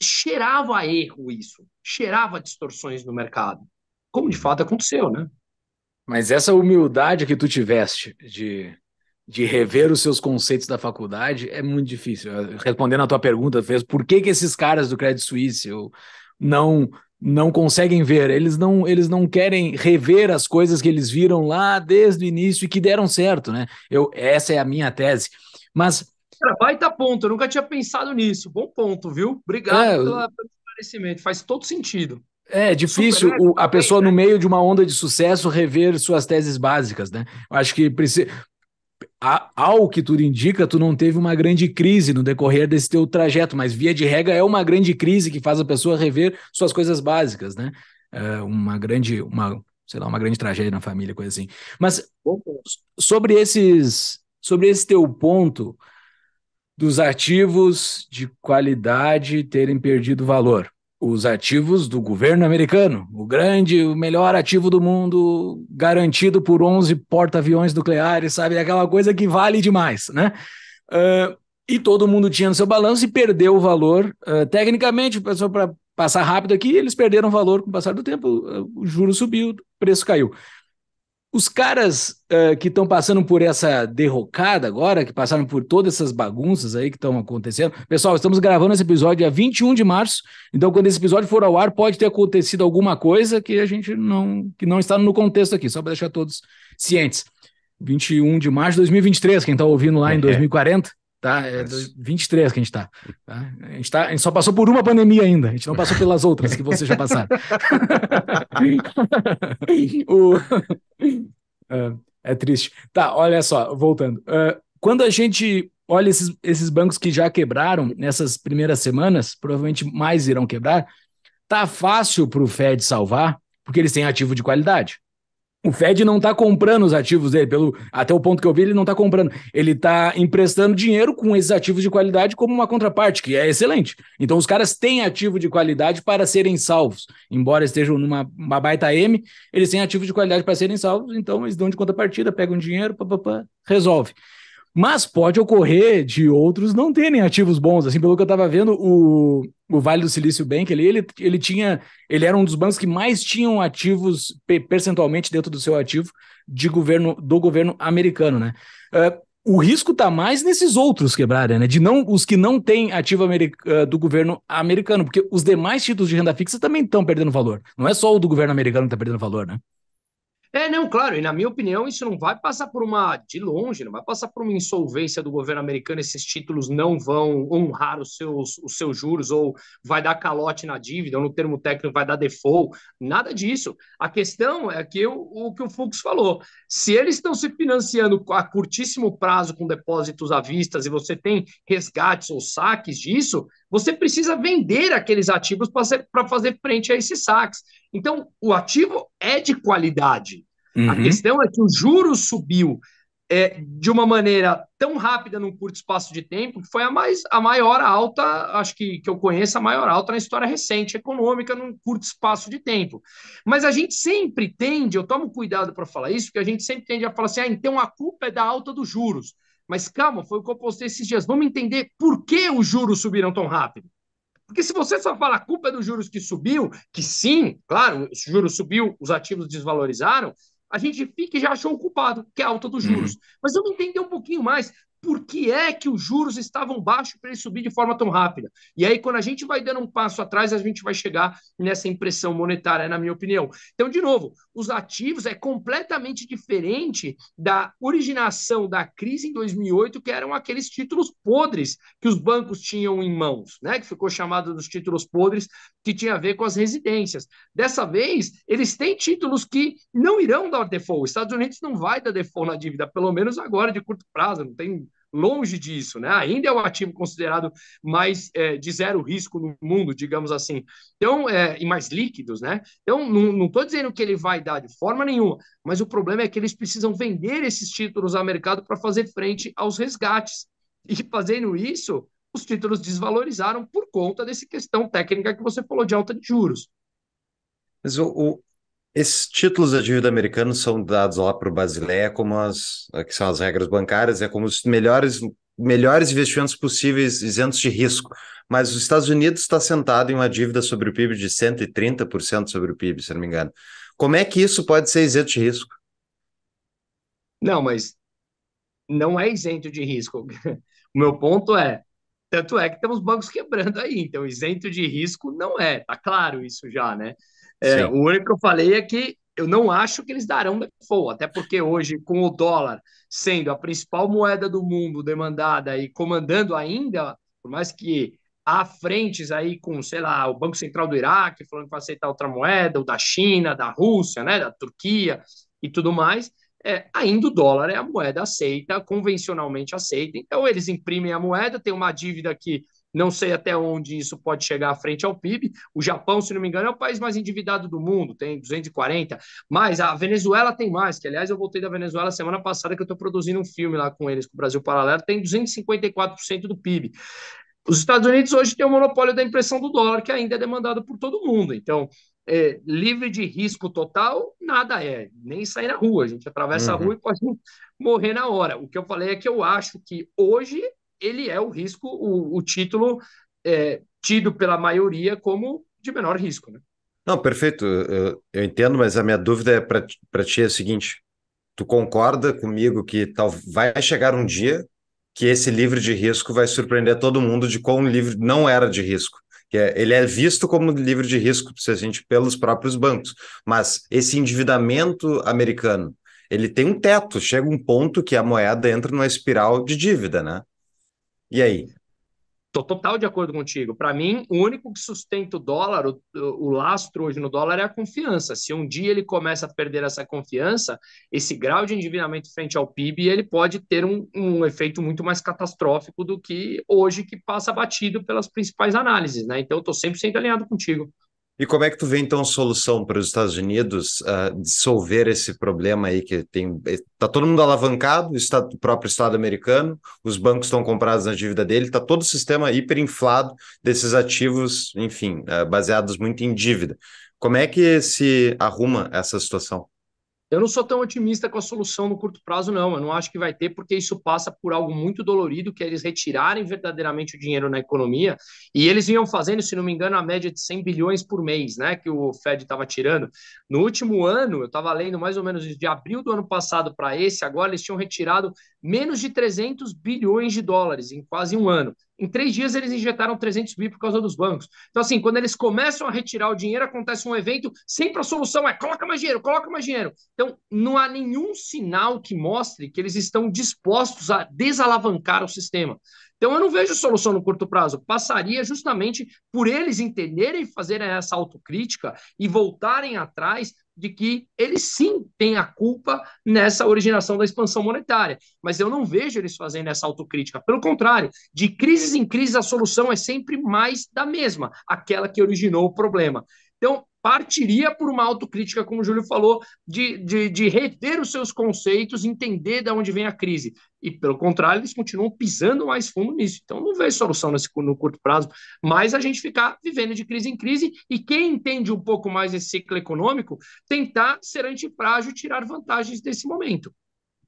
cheirava a erro isso, cheirava a distorções no mercado, como de fato aconteceu, né? Mas essa humildade que tu tiveste de, de rever os seus conceitos da faculdade é muito difícil. Respondendo à tua pergunta, fez por que, que esses caras do Credit Suisse não não conseguem ver, eles não, eles não querem rever as coisas que eles viram lá desde o início e que deram certo, né? Eu, essa é a minha tese. Mas Cara, baita ponto, eu nunca tinha pensado nisso. Bom ponto, viu? Obrigado é, pelo esclarecimento, faz todo sentido. É, é difícil o, a pessoa, no meio de uma onda de sucesso, rever suas teses básicas, né? Eu acho que precisa. Ao que tudo indica, tu não teve uma grande crise no decorrer desse teu trajeto, mas via de regra é uma grande crise que faz a pessoa rever suas coisas básicas, né? É uma grande, uma, sei lá, uma grande tragédia na família, coisa assim. Mas sobre esses, sobre esse teu ponto, dos ativos de qualidade terem perdido valor. Os ativos do governo americano, o grande, o melhor ativo do mundo, garantido por 11 porta-aviões nucleares, sabe? É aquela coisa que vale demais, né? Uh, e todo mundo tinha no seu balanço e perdeu o valor. Uh, tecnicamente, para passar rápido aqui, eles perderam o valor com o passar do tempo, o juro subiu, o preço caiu. Os caras uh, que estão passando por essa derrocada agora, que passaram por todas essas bagunças aí que estão acontecendo. Pessoal, estamos gravando esse episódio dia 21 de março, então quando esse episódio for ao ar, pode ter acontecido alguma coisa que a gente não que não está no contexto aqui, só para deixar todos cientes. 21 de março de 2023, quem está ouvindo lá em 2040. É tá? É 23 que a gente está. Tá? A, gente tá, a gente só passou por uma pandemia ainda, a gente não passou pelas outras que vocês já passaram. o... É, é, triste. Tá, olha só, voltando. É, quando a gente olha esses, esses bancos que já quebraram nessas primeiras semanas, provavelmente mais irão quebrar, tá fácil para o Fed salvar, porque eles têm ativo de qualidade. O Fed não está comprando os ativos dele, pelo, até o ponto que eu vi, ele não está comprando. Ele está emprestando dinheiro com esses ativos de qualidade como uma contraparte, que é excelente. Então, os caras têm ativo de qualidade para serem salvos. Embora estejam numa uma baita M, eles têm ativo de qualidade para serem salvos, então eles dão de contrapartida, pegam dinheiro, pá, pá, pá, resolve. Mas pode ocorrer de outros não terem ativos bons. Assim, pelo que eu estava vendo, o, o Vale do Silício Bank, ele, ele, ele tinha, ele era um dos bancos que mais tinham ativos percentualmente dentro do seu ativo de governo do governo americano, né? Uh, o risco está mais nesses outros quebrarem, né? De não os que não têm ativo america, é, do governo americano, porque os demais títulos de renda fixa também estão perdendo valor. Não é só o do governo americano que está perdendo valor, né? É, não, claro, e na minha opinião, isso não vai passar por uma, de longe, não vai passar por uma insolvência do governo americano, esses títulos não vão honrar os seus, os seus juros, ou vai dar calote na dívida, ou no termo técnico vai dar default, nada disso. A questão é que eu, o que o Fux falou, se eles estão se financiando a curtíssimo prazo com depósitos à vista e você tem resgates ou saques disso, você precisa vender aqueles ativos para fazer frente a esses saques. Então, o ativo é de qualidade. Uhum. A questão é que o juro subiu é, de uma maneira tão rápida num curto espaço de tempo, que foi a, mais, a maior alta, acho que, que eu conheço, a maior alta na história recente econômica num curto espaço de tempo. Mas a gente sempre tende, eu tomo cuidado para falar isso, porque a gente sempre tende a falar assim, ah, então a culpa é da alta dos juros. Mas calma, foi o que eu postei esses dias. Vamos entender por que os juros subiram tão rápido. Porque se você só fala a culpa é dos juros que subiu, que sim, claro, os juros subiu, os ativos desvalorizaram, a gente fica e já achou o culpado, que é a alta dos uhum. juros. Uhum. Mas vamos entender um pouquinho mais por que é que os juros estavam baixos para ele subir de forma tão rápida. E aí, quando a gente vai dando um passo atrás, a gente vai chegar nessa impressão monetária, na minha opinião. Então, de novo, os ativos é completamente diferente da originação da crise em 2008, que eram aqueles títulos podres que os bancos tinham em mãos, né? que ficou chamado dos títulos podres, que tinha a ver com as residências. Dessa vez, eles têm títulos que não irão dar default. Os Estados Unidos não vai dar default na dívida, pelo menos agora, de curto prazo, não tem Longe disso, né? Ainda é o um ativo considerado mais é, de zero risco no mundo, digamos assim. Então, é, e mais líquidos, né? Então, não estou dizendo que ele vai dar de forma nenhuma, mas o problema é que eles precisam vender esses títulos ao mercado para fazer frente aos resgates. E fazendo isso, os títulos desvalorizaram por conta dessa questão técnica que você falou de alta de juros. Mas o, o, esses títulos da dívida americana são dados lá para o Basileia é como as é que são as regras bancárias, é como os melhores melhores investimentos possíveis isentos de risco. Mas os Estados Unidos está sentado em uma dívida sobre o PIB de 130% sobre o PIB, se não me engano. Como é que isso pode ser isento de risco? Não, mas não é isento de risco. O meu ponto é, tanto é que temos bancos quebrando aí, então isento de risco não é, tá claro isso já, né? É, o único que eu falei é que eu não acho que eles darão default, até porque hoje, com o dólar sendo a principal moeda do mundo demandada e comandando ainda, por mais que há frentes aí com, sei lá, o Banco Central do Iraque falando que vai aceitar outra moeda, ou da China, da Rússia, né, da Turquia e tudo mais, é, ainda o dólar é a moeda aceita, convencionalmente aceita. Então, eles imprimem a moeda, tem uma dívida que não sei até onde isso pode chegar à frente ao PIB. O Japão, se não me engano, é o país mais endividado do mundo, tem 240. Mas a Venezuela tem mais, que aliás eu voltei da Venezuela semana passada que eu estou produzindo um filme lá com eles, com o Brasil Paralelo, tem 254% do PIB. Os Estados Unidos hoje têm o monopólio da impressão do dólar, que ainda é demandado por todo mundo. Então, é, livre de risco total, nada é. Nem sair na rua. A gente atravessa uhum. a rua e pode morrer na hora. O que eu falei é que eu acho que hoje ele é o risco, o, o título é, tido pela maioria como de menor risco. Né? Não, perfeito, eu, eu entendo, mas a minha dúvida é para ti é a seguinte: tu concorda comigo que tal, vai chegar um dia que esse livro de risco vai surpreender todo mundo de quão livro não era de risco? que é, ele é visto como livro de risco se a gente pelos próprios bancos, mas esse endividamento americano ele tem um teto, chega um ponto que a moeda entra numa espiral de dívida, né? E aí? Estou total de acordo contigo. Para mim, o único que sustenta o dólar, o, o, lastro hoje no dólar é a confiança. Se um dia ele começa a perder essa confiança, esse grau de endividamento frente ao PIB, ele pode ter um, um efeito muito mais catastrófico do que hoje, que passa batido pelas principais análises. Né? Então, estou 100% alinhado contigo. E como é que tu vê então solução para os Estados Unidos uh, dissolver esse problema aí que tem eh, tá todo mundo alavancado, o, estado, o próprio Estado americano, os bancos estão comprados na dívida dele, tá todo o sistema hiperinflado desses ativos, enfim, uh, baseados muito em dívida. Como é que se arruma essa situação? Eu não sou tão otimista com a solução no curto prazo, não. Eu não acho que vai ter, porque isso passa por algo muito dolorido, que é eles retirarem verdadeiramente o dinheiro na economia. E eles vinham fazendo, se não me engano, a média de 100 bilhões por mês, né? Que o Fed estava tirando. No último ano, eu estava lendo mais ou menos de abril do ano passado para esse, agora eles tinham retirado menos de 300 bilhões de dólares em quase um ano. Em três dias, eles injetaram 300 mil por causa dos bancos. Então, assim, quando eles começam a retirar o dinheiro, acontece um evento, sempre a solução é coloca mais dinheiro, coloca mais dinheiro. Então, não há nenhum sinal que mostre que eles estão dispostos a desalavancar o sistema. Então, eu não vejo solução no curto prazo. Passaria justamente por eles entenderem, fazerem essa autocrítica e voltarem atrás de que eles sim têm a culpa nessa originação da expansão monetária. Mas eu não vejo eles fazendo essa autocrítica. Pelo contrário, de crises em crises, a solução é sempre mais da mesma, aquela que originou o problema. Então, partiria por uma autocrítica, como o Júlio falou, de, de, de rever os seus conceitos, entender de onde vem a crise. E, pelo contrário, eles continuam pisando mais fundo nisso. Então, não vejo solução nesse, no curto prazo, mas a gente ficar vivendo de crise em crise e quem entende um pouco mais esse ciclo econômico, tentar ser antifrágil e tirar vantagens desse momento.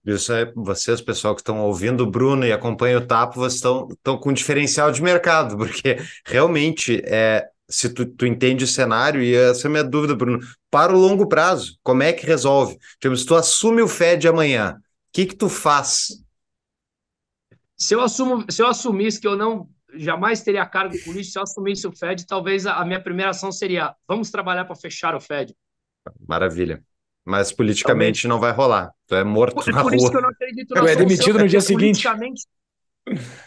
Isso é, vocês, pessoal que estão ouvindo o Bruno e acompanham o Tapo, vocês estão, estão com um diferencial de mercado, porque realmente é, se tu, tu entende o cenário, e essa é a minha dúvida, Bruno, para o longo prazo, como é que resolve? Tipo, se tu assume o FED amanhã, o que que tu faz? Se eu, assumo, se eu assumisse que eu não jamais teria cargo político, se eu assumisse o FED, talvez a, a minha primeira ação seria, vamos trabalhar para fechar o FED. Maravilha. Mas politicamente talvez. não vai rolar. Tu é morto por, na por rua. Isso que eu não acredito na é demitido no é dia é seguinte. Politicamente,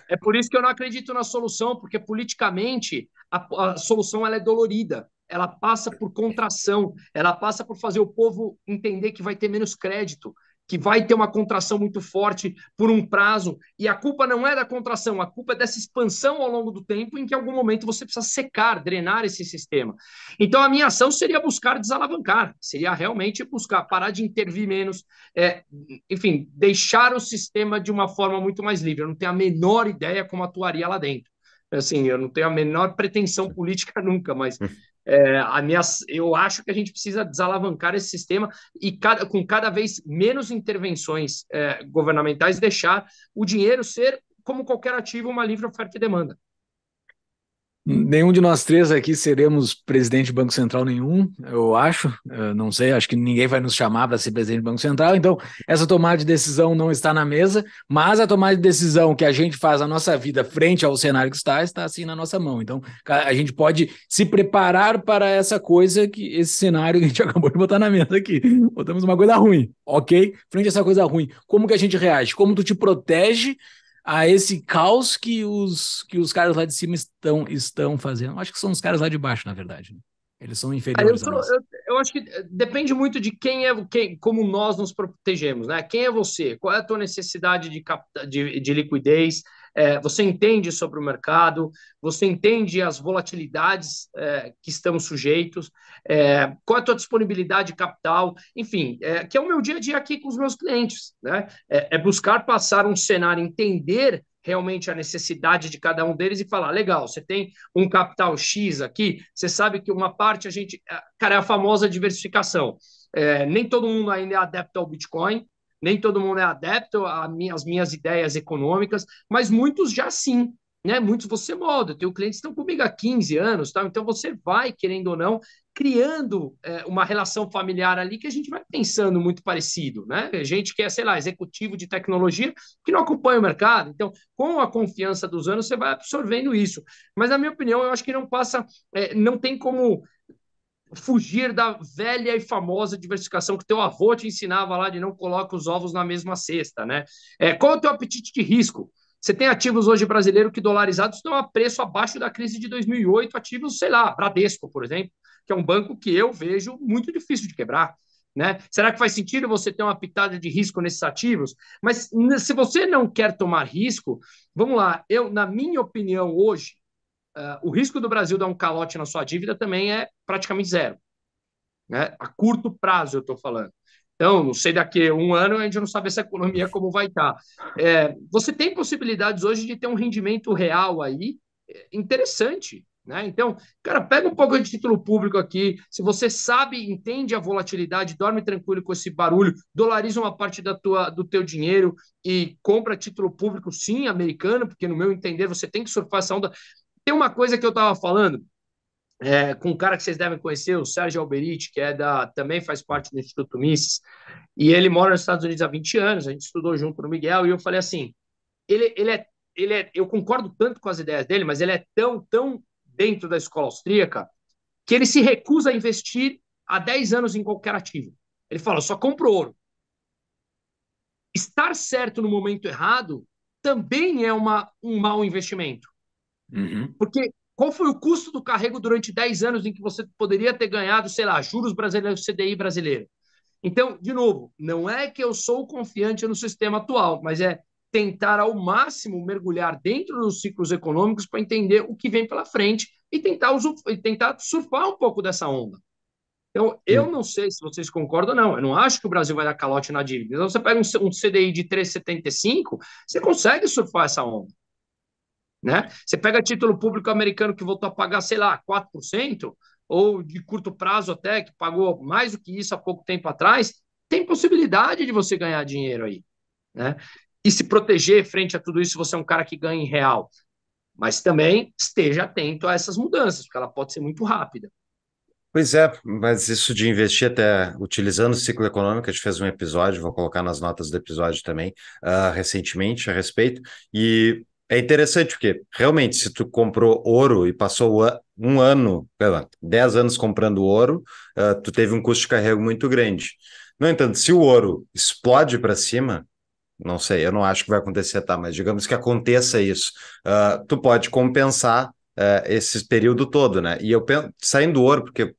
é por isso que eu não acredito na solução, porque politicamente a, a solução ela é dolorida, ela passa por contração, ela passa por fazer o povo entender que vai ter menos crédito, que vai ter uma contração muito forte por um prazo, e a culpa não é da contração, a culpa é dessa expansão ao longo do tempo, em que em algum momento você precisa secar, drenar esse sistema. Então, a minha ação seria buscar desalavancar, seria realmente buscar parar de intervir menos, é, enfim, deixar o sistema de uma forma muito mais livre. Eu não tenho a menor ideia como atuaria lá dentro. Assim, eu não tenho a menor pretensão política nunca, mas hum. É, a minha, eu acho que a gente precisa desalavancar esse sistema e cada, com cada vez menos intervenções é, governamentais deixar o dinheiro ser como qualquer ativo uma livre oferta e demanda. Nenhum de nós três aqui seremos presidente de Banco Central nenhum, eu acho. Eu não sei, acho que ninguém vai nos chamar para ser presidente do Banco Central. Então, essa tomada de decisão não está na mesa, mas a tomada de decisão que a gente faz na nossa vida frente ao cenário que está, está assim na nossa mão. Então, a gente pode se preparar para essa coisa, que esse cenário que a gente acabou de botar na mesa aqui. Botamos uma coisa ruim, ok? Frente a essa coisa ruim, como que a gente reage? Como tu te protege? a esse caos que os, que os caras lá de cima estão, estão fazendo. Eu acho que são os caras lá de baixo, na verdade. Né? Eles são inferiores. Eu, eu, eu, acho que eh, depende muito de quem é quem, como nós nos protegemos, né? Quem é você? Qual é a tua necessidade de, de, de liquidez? é, você entende sobre o mercado, você entende as volatilidades é, que estamos sujeitos, é, qual é a tua disponibilidade de capital, enfim, é, que é o meu dia a dia aqui com os meus clientes, né? É, é, buscar passar um cenário, entender realmente a necessidade de cada um deles e falar, legal, você tem um capital X aqui, você sabe que uma parte a gente, cara, é a famosa diversificação. É, nem todo mundo ainda é adepto ao Bitcoin, nem todo mundo é adepto às minhas, minhas ideias econômicas, mas muitos já sim. Né? Muitos você molda. Eu tenho clientes que estão comigo há 15 anos, tá? então você vai, querendo ou não, criando é, uma relação familiar ali que a gente vai pensando muito parecido, né? Gente que é, sei lá, executivo de tecnologia, que não acompanha o mercado. Então, com a confiança dos anos, você vai absorvendo isso. Mas, na minha opinião, eu acho que não passa, é, não tem como fugir da velha e famosa diversificação que teu avô te ensinava lá de não coloca os ovos na mesma cesta, né? É, qual é o teu apetite de risco? Você tem ativos hoje brasileiro que dolarizados estão a preço abaixo da crise de 2008, ativos, sei lá, Bradesco, por exemplo, que é um banco que eu vejo muito difícil de quebrar. Né? Será que faz sentido você ter uma pitada de risco nesses ativos? Mas se você não quer tomar risco, vamos lá, eu, na minha opinião, hoje, uh, o risco do Brasil dar um calote na sua dívida também é praticamente zero. Né? A curto prazo, eu estou falando. Então, não sei daqui a um ano, a gente não sabe essa economia como vai estar. Tá. É, você tem possibilidades hoje de ter um rendimento real aí é, interessante. Né? Então, cara, pega um pouco de título público aqui. Se você sabe, entende a volatilidade, dorme tranquilo com esse barulho, dolariza uma parte da tua, do teu dinheiro e compra título público, sim, americano, porque no meu entender você tem que surfar essa onda. Tem uma coisa que eu estava falando é, com um cara que vocês devem conhecer, o Sérgio Alberiti, que é da, também faz parte do Instituto Mises, e ele mora nos Estados Unidos há 20 anos, a gente estudou junto no Miguel, e eu falei assim, ele, ele, é, ele é, eu concordo tanto com as ideias dele, mas ele é tão, tão dentro da escola austríaca, que ele se recusa a investir há 10 anos em qualquer ativo. Ele fala, só compro ouro. Estar certo no momento errado também é uma, um mau investimento. Uhum. Porque qual foi o custo do carrego durante 10 anos em que você poderia ter ganhado, sei lá, juros brasileiros, CDI brasileiro? Então, de novo, não é que eu sou confiante no sistema atual, mas é tentar ao máximo mergulhar dentro dos ciclos econômicos para entender o que vem pela frente e tentar, e tentar surfar um pouco dessa onda. Então, eu não sei se vocês concordam ou não. Eu não acho que o Brasil vai dar calote na dívida. Então, você pega um, um CDI de 3,75, você consegue surfar essa onda. Né? Você pega título público americano que voltou a pagar, sei lá, 4%, ou de curto prazo até, que pagou mais do que isso há pouco tempo atrás, tem possibilidade de você ganhar dinheiro aí. Né? E se proteger frente a tudo isso, você é um cara que ganha em real. Mas também esteja atento a essas mudanças, porque ela pode ser muito rápida. Pois é, mas isso de investir até utilizando o ciclo econômico, a gente fez um episódio, vou colocar nas notas do episódio também, uh, recentemente a respeito, e é interessante porque, realmente, se tu comprou ouro e passou um ano, dez anos comprando ouro, uh, tu teve um custo de carrego muito grande. No entanto, se o ouro explode para cima, não sei, eu não acho que vai acontecer, tá? Mas digamos que aconteça isso, uh, tu pode compensar uh, esse período todo, né? E eu penso, saindo do ouro, porque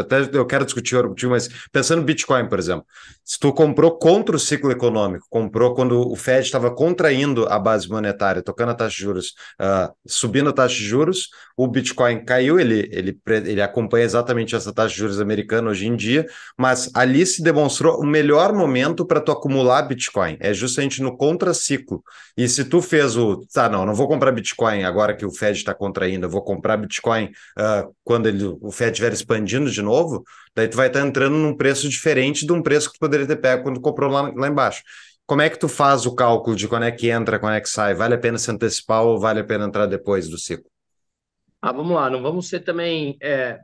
até eu quero discutir o Orbutil, mas pensando no Bitcoin, por exemplo, se tu comprou contra o ciclo econômico, comprou quando o Fed estava contraindo a base monetária, tocando a taxa de juros, uh, subindo a taxa de juros, o Bitcoin caiu, ele, ele, ele acompanha exatamente essa taxa de juros americana hoje em dia, mas ali se demonstrou o melhor momento para tu acumular Bitcoin, é justamente no contraciclo. E se tu fez o, tá, não, não vou comprar Bitcoin agora que o Fed está contraindo, eu vou comprar Bitcoin uh, quando ele, o Fed tiver expandindo expandindo de novo, daí tu vai estar tá entrando num preço diferente de um preço que tu poderia ter pego quando comprou lá, lá embaixo. Como é que tu faz o cálculo de quando é que entra, quando é que sai? Vale a pena se antecipar ou vale a pena entrar depois do ciclo? Ah, vamos lá, não vamos ser também é,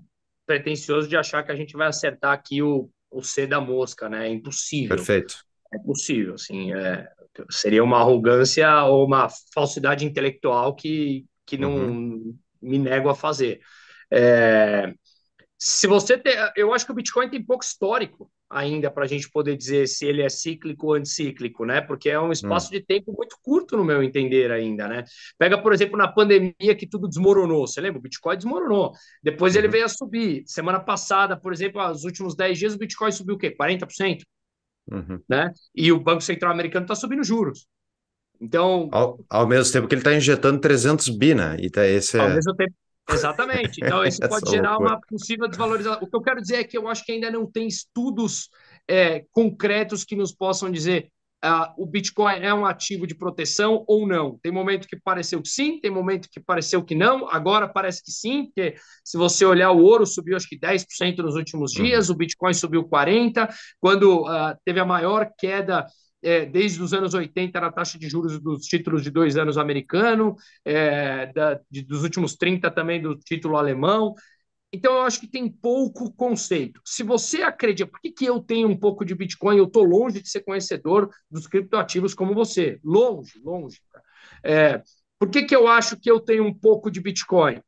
pretensiosos de achar que a gente vai acertar aqui o, o C da mosca, né? É impossível. Perfeito. É possível, assim, é, seria uma arrogância ou uma falsidade intelectual que, que não uhum. me nego a fazer. É, se você tem, eu acho que o Bitcoin tem pouco histórico ainda para a gente poder dizer se ele é cíclico ou anticíclico, né? Porque é um espaço hum. de tempo muito curto, no meu entender, ainda, né? Pega, por exemplo, na pandemia que tudo desmoronou, você lembra? O Bitcoin desmoronou. Depois uhum. ele veio a subir. Semana passada, por exemplo, os últimos 10 dias, o Bitcoin subiu o quê? 40%. Uhum. Né? E o Banco Central Americano está subindo juros. Então. Ao, ao, mesmo tempo que ele está injetando 300 bi, né? E tá, esse é ao mesmo tempo Exatamente. Então, isso pode gerar loucura. uma possível desvalorização. O que eu quero dizer é que eu acho que ainda não tem estudos é, concretos que nos possam dizer ah, o Bitcoin é um ativo de proteção ou não. Tem momento que pareceu que sim, tem momento que pareceu que não, agora parece que sim, porque se você olhar o ouro subiu acho que 10% nos últimos uhum. dias, uhum. o Bitcoin subiu 40%, quando ah, teve a maior queda é, desde os anos 80 era a taxa de juros dos títulos de dois anos americano, é, da, de, dos últimos 30 também do título alemão. Então, eu acho que tem pouco conceito. Se você acredita, por que, que eu tenho um pouco de Bitcoin? Eu estou longe de ser conhecedor dos criptoativos como você. Longe, longe. É, por que, que eu acho que eu tenho um pouco de Bitcoin?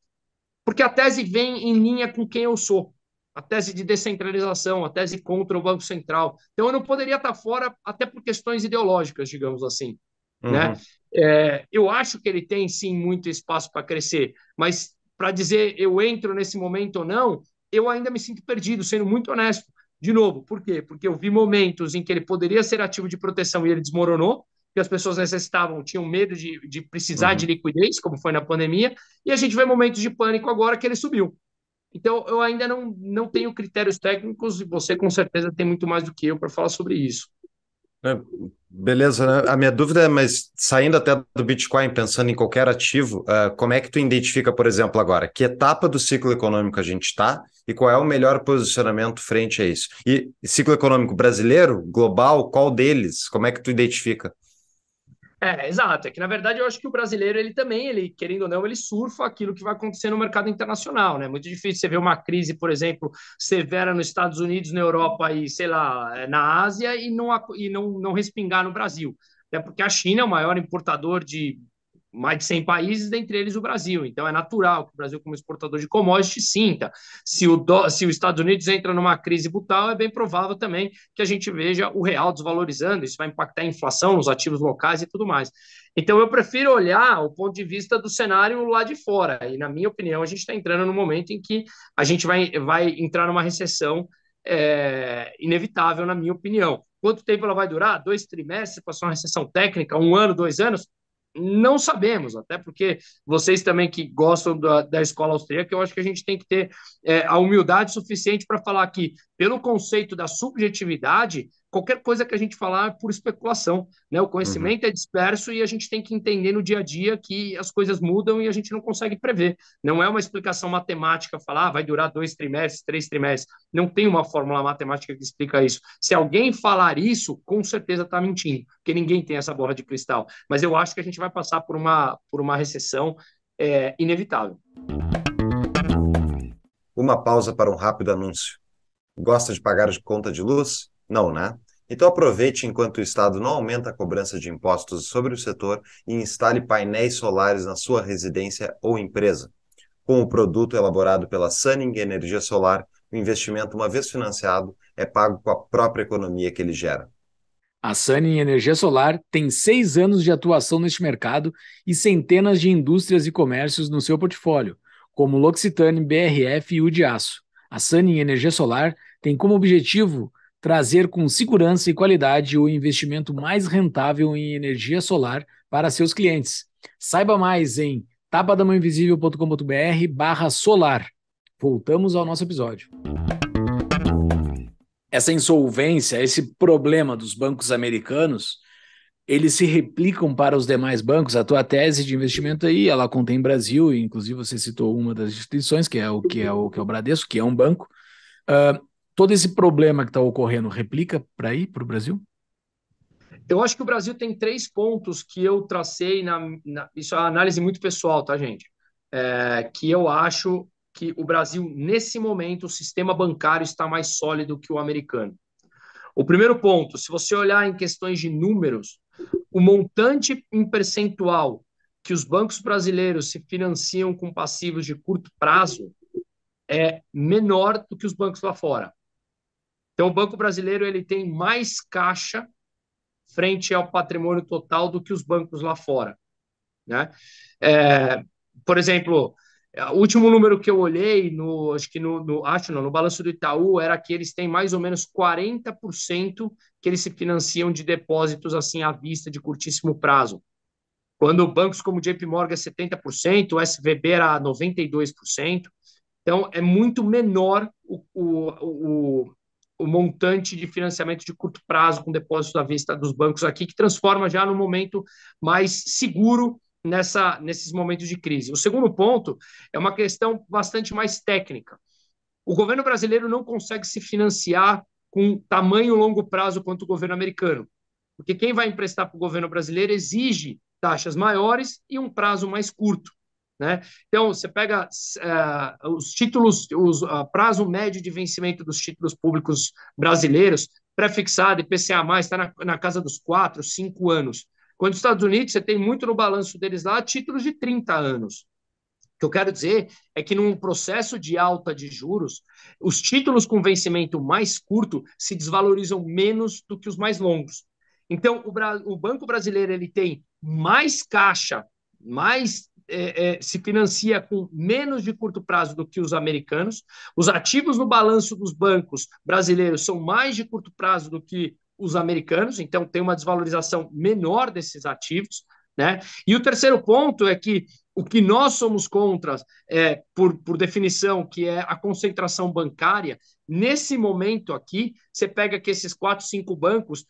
Porque a tese vem em linha com quem eu sou a tese de descentralização, a tese contra o Banco Central. Então, eu não poderia estar fora até por questões ideológicas, digamos assim. Uhum. Né? É, eu acho que ele tem, sim, muito espaço para crescer, mas para dizer eu entro nesse momento ou não, eu ainda me sinto perdido, sendo muito honesto. De novo, por quê? Porque eu vi momentos em que ele poderia ser ativo de proteção e ele desmoronou, que as pessoas necessitavam, tinham medo de, de precisar uhum. de liquidez, como foi na pandemia, e a gente vê momentos de pânico agora que ele subiu. Então, eu ainda não, não tenho critérios técnicos e você, com certeza, tem muito mais do que eu para falar sobre isso. É, beleza, né? a minha dúvida é, mas saindo até do Bitcoin, pensando em qualquer ativo, uh, como é que tu identifica, por exemplo, agora, que etapa do ciclo econômico a gente está e qual é o melhor posicionamento frente a isso? E ciclo econômico brasileiro, global, qual deles? Como é que tu identifica? É, exato. É que na verdade eu acho que o brasileiro ele também, ele querendo ou não, ele surfa aquilo que vai acontecer no mercado internacional, né? Muito difícil você ver uma crise, por exemplo, severa nos Estados Unidos, na Europa e sei lá, é, na Ásia e não e não, não respingar no Brasil. Até porque a China é o maior importador de mais de 100 países, dentre eles o Brasil. Então é natural que o Brasil, como exportador de commodities, sinta. Se, o do... se os Estados Unidos entra numa crise brutal, é bem provável também que a gente veja o real desvalorizando. Isso vai impactar a inflação nos ativos locais e tudo mais. Então eu prefiro olhar o ponto de vista do cenário lá de fora. E, na minha opinião, a gente está entrando no momento em que a gente vai, vai entrar numa recessão é, inevitável, na minha opinião. Quanto tempo ela vai durar? Dois trimestres para ser uma recessão técnica? Um ano, dois anos? Não sabemos, até porque vocês também que gostam da, da escola austríaca, eu acho que a gente tem que ter é, a humildade suficiente para falar que, pelo conceito da subjetividade, qualquer coisa que a gente falar é por especulação, né? O conhecimento uhum. é disperso e a gente tem que entender no dia a dia que as coisas mudam e a gente não consegue prever. Não é uma explicação matemática falar ah, vai durar dois trimestres, três trimestres. Não tem uma fórmula matemática que explica isso. Se alguém falar isso, com certeza está mentindo, porque ninguém tem essa bola de cristal. Mas eu acho que a gente vai passar por uma por uma recessão é, inevitável. Uma pausa para um rápido anúncio. Gosta de pagar de conta de luz? Não, né? Então aproveite enquanto o Estado não aumenta a cobrança de impostos sobre o setor e instale painéis solares na sua residência ou empresa. Com o produto elaborado pela Sunning Energia Solar, o investimento, uma vez financiado, é pago com a própria economia que ele gera. A Sunning Energia Solar tem seis anos de atuação neste mercado e centenas de indústrias e comércios no seu portfólio, como L'Occitane, BRF e o de Aço. A Sunning Energia Solar tem como objetivo trazer com segurança e qualidade o investimento mais rentável em energia solar para seus clientes. Saiba mais em tapadamãoinvisível.com.br barra solar. Voltamos ao nosso episódio. Essa insolvência, esse problema dos bancos americanos, eles se replicam para os demais bancos. A tua tese de investimento aí, ela contém Brasil, inclusive você citou uma das instituições, que é o que é o, que é o Bradesco, que é um banco. Uh, todo esse problema que está ocorrendo replica para ir para o Brasil? Eu acho que o Brasil tem três pontos que eu tracei na, na isso é uma análise muito pessoal, tá, gente? É, que eu acho que o Brasil nesse momento o sistema bancário está mais sólido que o americano. O primeiro ponto, se você olhar em questões de números, o montante em percentual que os bancos brasileiros se financiam com passivos de curto prazo é menor do que os bancos lá fora. Então, o Banco Brasileiro ele tem mais caixa frente ao patrimônio total do que os bancos lá fora. Né? É, por exemplo, é, o último número que eu olhei, no, acho que no, no, acho não, no balanço do Itaú, era que eles têm mais ou menos 40% que eles se financiam de depósitos assim à vista de curtíssimo prazo. Quando bancos como JP Morgan é 70%, o SVB era 92%. Então, é muito menor o, o, o, o montante de financiamento de curto prazo com depósito à vista dos bancos aqui, que transforma já no momento mais seguro nessa, nesses momentos de crise. O segundo ponto é uma questão bastante mais técnica. O governo brasileiro não consegue se financiar com tamanho longo prazo quanto o governo americano, porque quem vai emprestar para o governo brasileiro exige taxas maiores e um prazo mais curto. Né? Então, você pega uh, os títulos, o uh, prazo médio de vencimento dos títulos públicos brasileiros, pré-fixado, IPCA, está na, na casa dos 4, 5 anos. Quando os Estados Unidos, você tem muito no balanço deles lá títulos de 30 anos. O que eu quero dizer é que num processo de alta de juros, os títulos com vencimento mais curto se desvalorizam menos do que os mais longos. Então, o, Bra o Banco Brasileiro ele tem mais caixa, mais é, é, se financia com menos de curto prazo do que os americanos. Os ativos no balanço dos bancos brasileiros são mais de curto prazo do que os americanos, então tem uma desvalorização menor desses ativos. Né? E o terceiro ponto é que o que nós somos contra, é, por, por definição, que é a concentração bancária, nesse momento aqui, você pega que esses quatro, cinco bancos,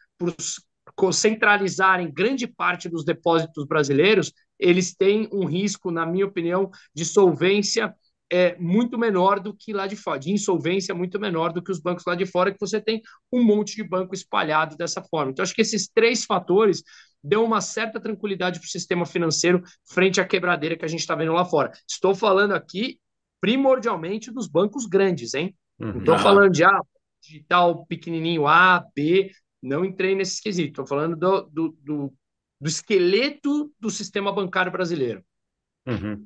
por centralizarem grande parte dos depósitos brasileiros, eles têm um risco, na minha opinião, de solvência é muito menor do que lá de fora, de insolvência muito menor do que os bancos lá de fora, que você tem um monte de banco espalhado dessa forma. Então, acho que esses três fatores dão uma certa tranquilidade para o sistema financeiro frente à quebradeira que a gente está vendo lá fora. Estou falando aqui primordialmente dos bancos grandes, hein? Uhum. Não estou tá. falando de ah, digital pequenininho A, B, não entrei nesse esquisito. Estou falando do, do, do do esqueleto do sistema bancário brasileiro. Uhum.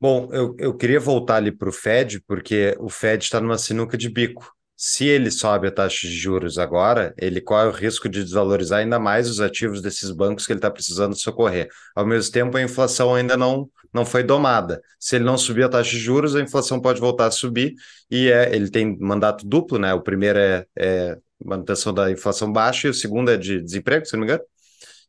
Bom, eu, eu queria voltar ali para o Fed, porque o Fed está numa sinuca de bico. Se ele sobe a taxa de juros agora, ele corre o risco de desvalorizar ainda mais os ativos desses bancos que ele está precisando socorrer. Ao mesmo tempo, a inflação ainda não, não foi domada. Se ele não subir a taxa de juros, a inflação pode voltar a subir e é, ele tem mandato duplo, né? O primeiro é, é manutenção da inflação baixa e o segundo é de desemprego, se não me engano.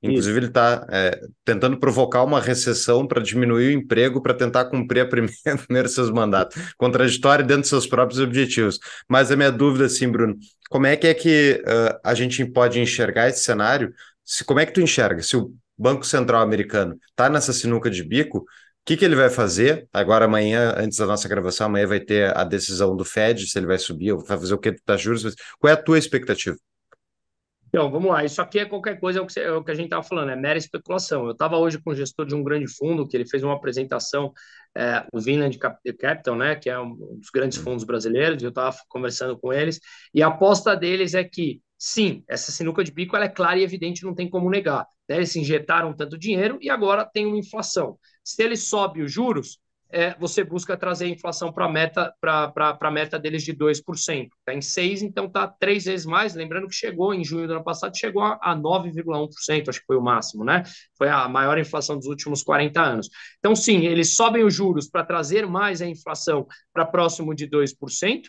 Inclusive, Isso. ele está é, tentando provocar uma recessão para diminuir o emprego, para tentar cumprir a primeira, primeiro seus mandatos. Contraditório dentro dos seus próprios objetivos. Mas a minha dúvida, assim, Bruno, como é que é que uh, a gente pode enxergar esse cenário? Se, como é que tu enxerga? Se o Banco Central americano está nessa sinuca de bico, o que, que ele vai fazer? Agora, amanhã, antes da nossa gravação, amanhã vai ter a decisão do Fed, se ele vai subir, vai fazer o que das tá juros. Qual é a tua expectativa? Então, vamos lá. Isso aqui é qualquer coisa, é o que, é o que a gente estava falando, é mera especulação. Eu estava hoje com o gestor de um grande fundo, que ele fez uma apresentação, é, o Vinland Capital, né, que é um dos grandes uhum. fundos brasileiros, eu estava conversando com eles, e a aposta deles é que, sim, essa sinuca de bico ela é clara e evidente, não tem como negar. Né? Eles injetaram tanto dinheiro e agora tem uma inflação. Se ele sobe os juros, é, você busca trazer a inflação para a meta, meta deles de 2%. Está em 6%, então está três vezes mais. Lembrando que chegou em junho do ano passado, chegou a, a 9,1%, acho que foi o máximo, né? Foi a maior inflação dos últimos 40 anos. Então, sim, eles sobem os juros para trazer mais a inflação para próximo de 2%,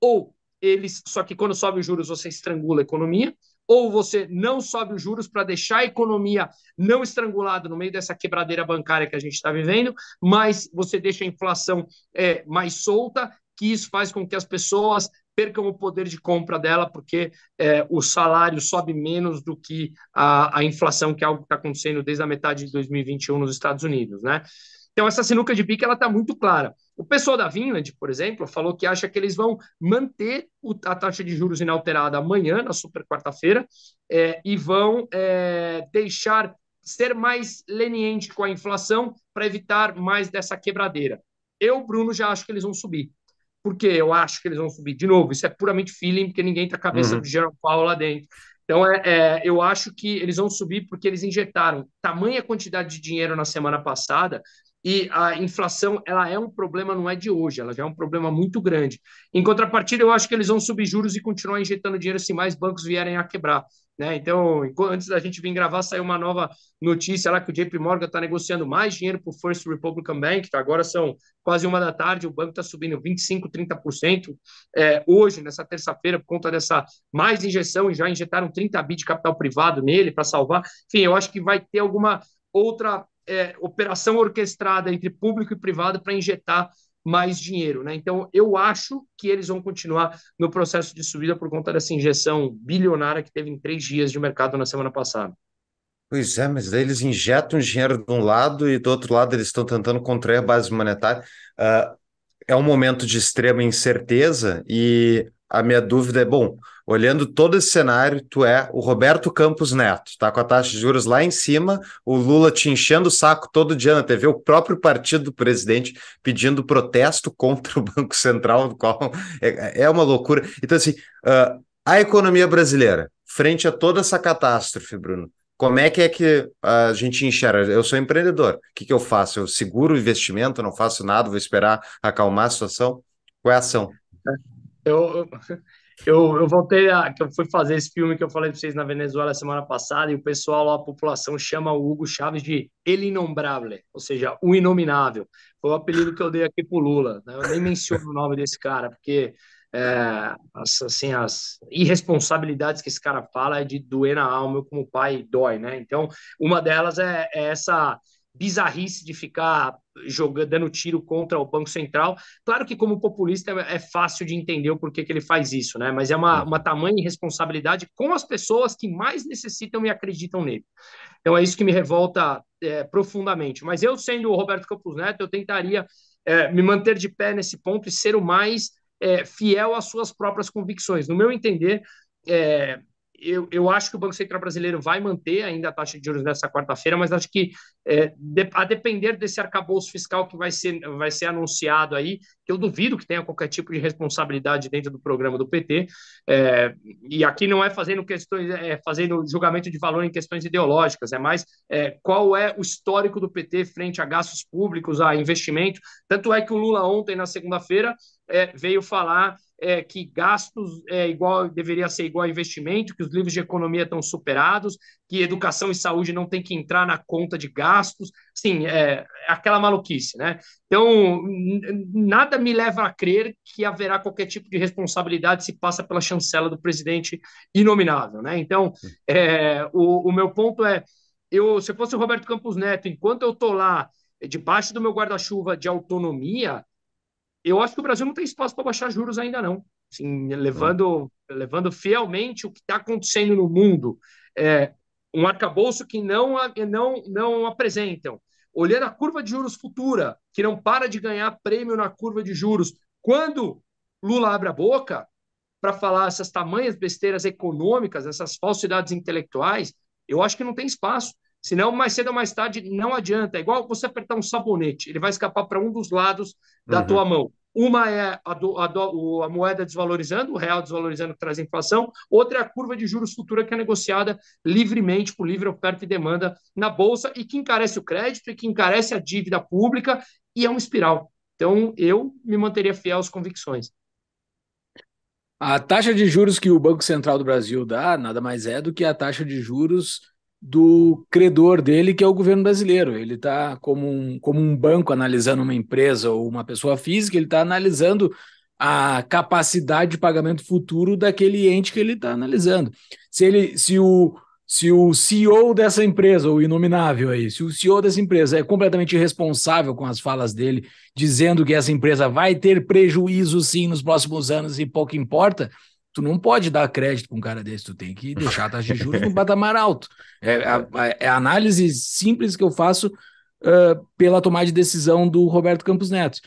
ou eles. Só que quando sobe os juros, você estrangula a economia ou você não sobe os juros para deixar a economia não estrangulada no meio dessa quebradeira bancária que a gente está vivendo, mas você deixa a inflação é, mais solta, que isso faz com que as pessoas percam o poder de compra dela, porque é, o salário sobe menos do que a, a inflação, que é algo que está acontecendo desde a metade de 2021 nos Estados Unidos, né? Então, essa sinuca de pique ela está muito clara. O pessoal da Vinland, por exemplo, falou que acha que eles vão manter o, a taxa de juros inalterada amanhã, na super quarta-feira, é, e vão é, deixar ser mais leniente com a inflação para evitar mais dessa quebradeira. Eu, Bruno, já acho que eles vão subir. Porque eu acho que eles vão subir. De novo, isso é puramente feeling, porque ninguém está a cabeça uhum. do Gerald Powell lá dentro. Então, é, é, eu acho que eles vão subir porque eles injetaram tamanha quantidade de dinheiro na semana passada e a inflação ela é um problema, não é de hoje, ela já é um problema muito grande. Em contrapartida, eu acho que eles vão subir juros e continuar injetando dinheiro se mais bancos vierem a quebrar. Né? Então, antes da gente vir gravar, saiu uma nova notícia lá que o JP Morgan está negociando mais dinheiro para o First Republican Bank, que agora são quase uma da tarde, o banco está subindo 25%, 30% é, hoje, nessa terça-feira, por conta dessa mais injeção, e já injetaram 30 bi de capital privado nele para salvar. Enfim, eu acho que vai ter alguma outra é, operação orquestrada entre público e privado para injetar mais dinheiro. Né? Então, eu acho que eles vão continuar no processo de subida por conta dessa injeção bilionária que teve em três dias de mercado na semana passada. Pois é, mas daí eles injetam dinheiro de um lado e do outro lado eles estão tentando contrair a base monetária. Uh, é um momento de extrema incerteza e a minha dúvida é, bom, olhando todo esse cenário, tu é o Roberto Campos Neto, tá com a taxa de juros lá em cima, o Lula te enchendo o saco todo dia na TV, o próprio partido do presidente pedindo protesto contra o Banco Central, qual é, é, uma loucura. Então, assim, uh, a economia brasileira, frente a toda essa catástrofe, Bruno, como é que é que a gente enxerga? Eu sou empreendedor, o que, que eu faço? Eu seguro o investimento, não faço nada, vou esperar acalmar a situação? Qual é a ação? eu, eu, eu voltei a. que Eu fui fazer esse filme que eu falei para vocês na Venezuela semana passada, e o pessoal, a população, chama o Hugo Chaves de El Innombrable, ou seja, o Inominável. Foi o apelido que eu dei aqui pro Lula. Né? Eu nem menciono o nome desse cara, porque é, as, assim, as irresponsabilidades que esse cara fala é de doer na alma, eu como pai dói, né? Então, uma delas é, é essa bizarrice de ficar jogando, dando tiro contra o Banco Central. Claro que, como populista, é, é fácil de entender o porquê que ele faz isso, né? Mas é uma, uma tamanha irresponsabilidade com as pessoas que mais necessitam e acreditam nele. Então, é isso que me revolta é, profundamente. Mas eu, sendo o Roberto Campos Neto, eu tentaria é, me manter de pé nesse ponto e ser o mais é, fiel às suas próprias convicções. No meu entender, é, eu, eu acho que o Banco Central Brasileiro vai manter ainda a taxa de juros nessa quarta-feira, mas acho que, é, de, a depender desse arcabouço fiscal que vai ser, vai ser anunciado aí, que eu duvido que tenha qualquer tipo de responsabilidade dentro do programa do PT, é, e aqui não é fazendo questões, é fazendo julgamento de valor em questões ideológicas, é mais é, qual é o histórico do PT frente a gastos públicos, a investimento. Tanto é que o Lula ontem, na segunda-feira, é, veio falar é, que gastos é igual deveria ser igual a investimento, que os livros de economia estão superados, que educação e saúde não tem que entrar na conta de gastos, sim, é, é aquela maluquice, né? Então nada me leva a crer que haverá qualquer tipo de responsabilidade se passa pela chancela do presidente inominável, né? Então é, o, o meu ponto é eu, se eu fosse o Roberto Campos Neto, enquanto eu estou lá debaixo do meu guarda-chuva de autonomia, eu acho que o Brasil não tem espaço para baixar juros ainda não. Assim, levando, levando fielmente o que está acontecendo no mundo. É, um arcabouço que não, não, não apresentam. Olhando a curva de juros futura, que não para de ganhar prêmio na curva de juros. Quando Lula abre a boca para falar essas tamanhas besteiras econômicas, essas falsidades intelectuais, eu acho que não tem espaço. Senão, mais cedo ou mais tarde, não uhum. adianta. É igual você apertar um sabonete, ele vai escapar para um dos lados da uhum. tua mão. Uma é a, do, a, do, a, moeda desvalorizando, o real desvalorizando que traz inflação, outra é a curva de juros futura que é negociada livremente por livre oferta e demanda na Bolsa e que encarece o crédito e que encarece a dívida pública e é uma espiral. Então, eu me manteria fiel às convicções. A taxa de juros que o Banco Central do Brasil dá nada mais é do que a taxa de juros do credor dele, que é o governo brasileiro. Ele está como um, como um banco analisando uma empresa ou uma pessoa física, ele está analisando a capacidade de pagamento futuro daquele ente que ele está analisando. Se ele, se o se o CEO dessa empresa, o inominável aí, se o CEO dessa empresa é completamente irresponsável com as falas dele, dizendo que essa empresa vai ter prejuízo sim nos próximos anos e pouco importa, Tu não pode dar crédito para um cara desse, tu tem que deixar a taxa de juros no patamar alto. É a, é, é análise simples que eu faço uh, pela tomada de decisão do Roberto Campos Neto.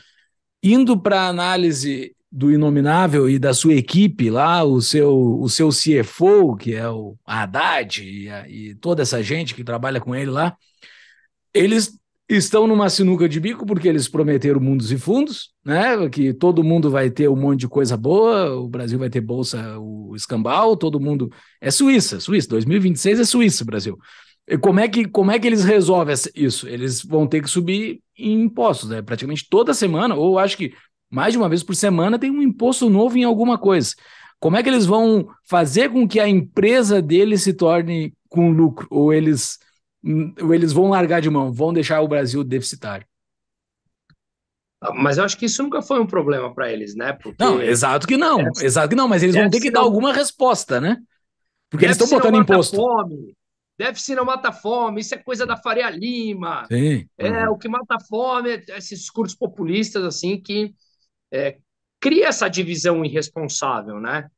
Indo para a análise do Inominável e da sua equipe lá, o seu, o seu CFO, que é o Haddad, e, a, e toda essa gente que trabalha com ele lá, eles estão numa sinuca de bico porque eles prometeram mundos e fundos, né? Que todo mundo vai ter um monte de coisa boa, o Brasil vai ter bolsa, o escambau, todo mundo é Suíça, Suíça, 2026 é Suíça, Brasil. E como é que como é que eles resolvem isso? Eles vão ter que subir em impostos, né? Praticamente toda semana, ou acho que mais de uma vez por semana tem um imposto novo em alguma coisa. Como é que eles vão fazer com que a empresa deles se torne com lucro ou eles Hum, eles vão largar de mão, vão deixar o Brasil deficitário. Mas eu acho que isso nunca foi um problema para eles, né? Porque não, exato que não, é, exato que não, mas eles vão ter que é dar não, alguma resposta, né? Porque eles estão botando imposto. Fome, déficit não mata fome, isso é coisa da Faria Lima. Sim. É, uhum. O que mata fome é esses discursos populistas, assim, que é, cria essa divisão irresponsável, né?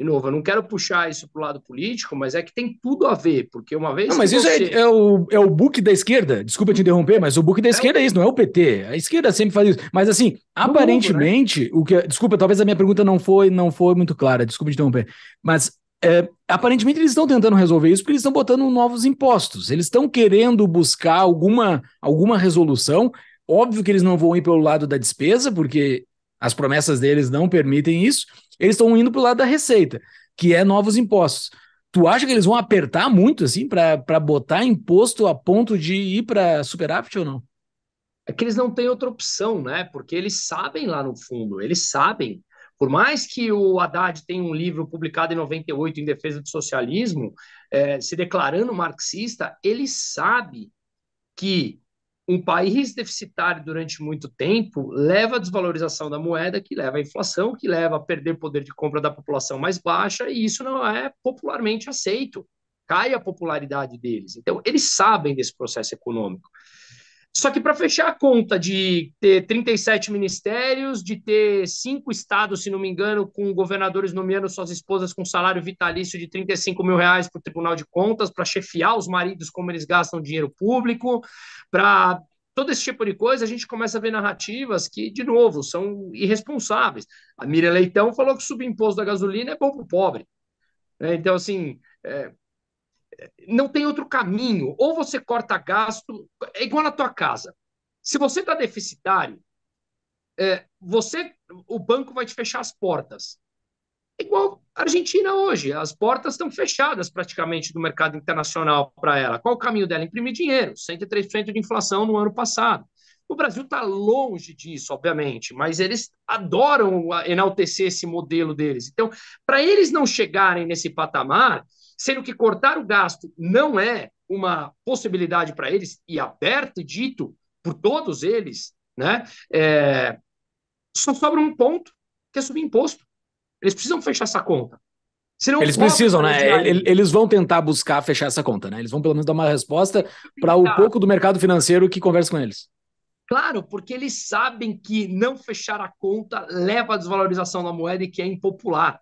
de novo, eu não quero puxar isso para o lado político, mas é que tem tudo a ver, porque uma vez. Não, mas isso é você... é, é, o, é o book da esquerda, desculpa te interromper, mas o book da esquerda é isso, não é o PT. A esquerda sempre faz isso. Mas assim, né? aparentemente, mundo, né? o que. Desculpa, talvez a minha pergunta não foi, não foi muito clara, desculpa te interromper. Mas é, aparentemente eles estão tentando resolver isso porque eles estão botando novos impostos. Eles estão querendo buscar alguma, alguma resolução. Óbvio que eles não vão ir pelo lado da despesa, porque as promessas deles não permitem isso, eles estão indo para o lado da receita, que é novos impostos. Tu acha que eles vão apertar muito assim para botar imposto a ponto de ir para superávit ou não? É que eles não têm outra opção, né? Porque eles sabem lá no fundo, eles sabem. Por mais que o Haddad tenha um livro publicado em 98 em defesa do socialismo, é, se declarando marxista, ele sabe que um país deficitário durante muito tempo leva à desvalorização da moeda, que leva à inflação, que leva a perder poder de compra da população mais baixa, e isso não é popularmente aceito. Cai a popularidade deles. Então, eles sabem desse processo econômico. Só que para fechar a conta de ter 37 ministérios, de ter cinco estados, se não me engano, com governadores nomeando suas esposas com salário vitalício de 35 mil reais para o Tribunal de Contas, para chefiar os maridos como eles gastam dinheiro público, para todo esse tipo de coisa, a gente começa a ver narrativas que, de novo, são irresponsáveis. A Miriam Leitão falou que o subimposto da gasolina é bom para o pobre. Né? Então, assim, é, não tem outro caminho. Ou você corta gasto, é igual na tua casa. Se você está deficitário, é, você, o banco vai te fechar as portas. É igual a Argentina hoje, as portas estão fechadas praticamente do mercado internacional para ela. Qual o caminho dela? Imprimir dinheiro, 103% de inflação no ano passado. O Brasil está longe disso, obviamente, mas eles adoram enaltecer esse modelo deles. Então, para eles não chegarem nesse patamar, sendo que cortar o gasto não é uma possibilidade para eles, e aberto e dito por todos eles, né? É, só sobra um ponto, que é subir imposto. Eles precisam fechar essa conta. Senão eles precisam, né? Eles vão tentar buscar fechar essa conta, né? Eles vão pelo menos dar uma resposta para o pouco do mercado financeiro que conversa com eles. Claro, porque eles sabem que não fechar a conta leva à desvalorização da moeda e que é impopular.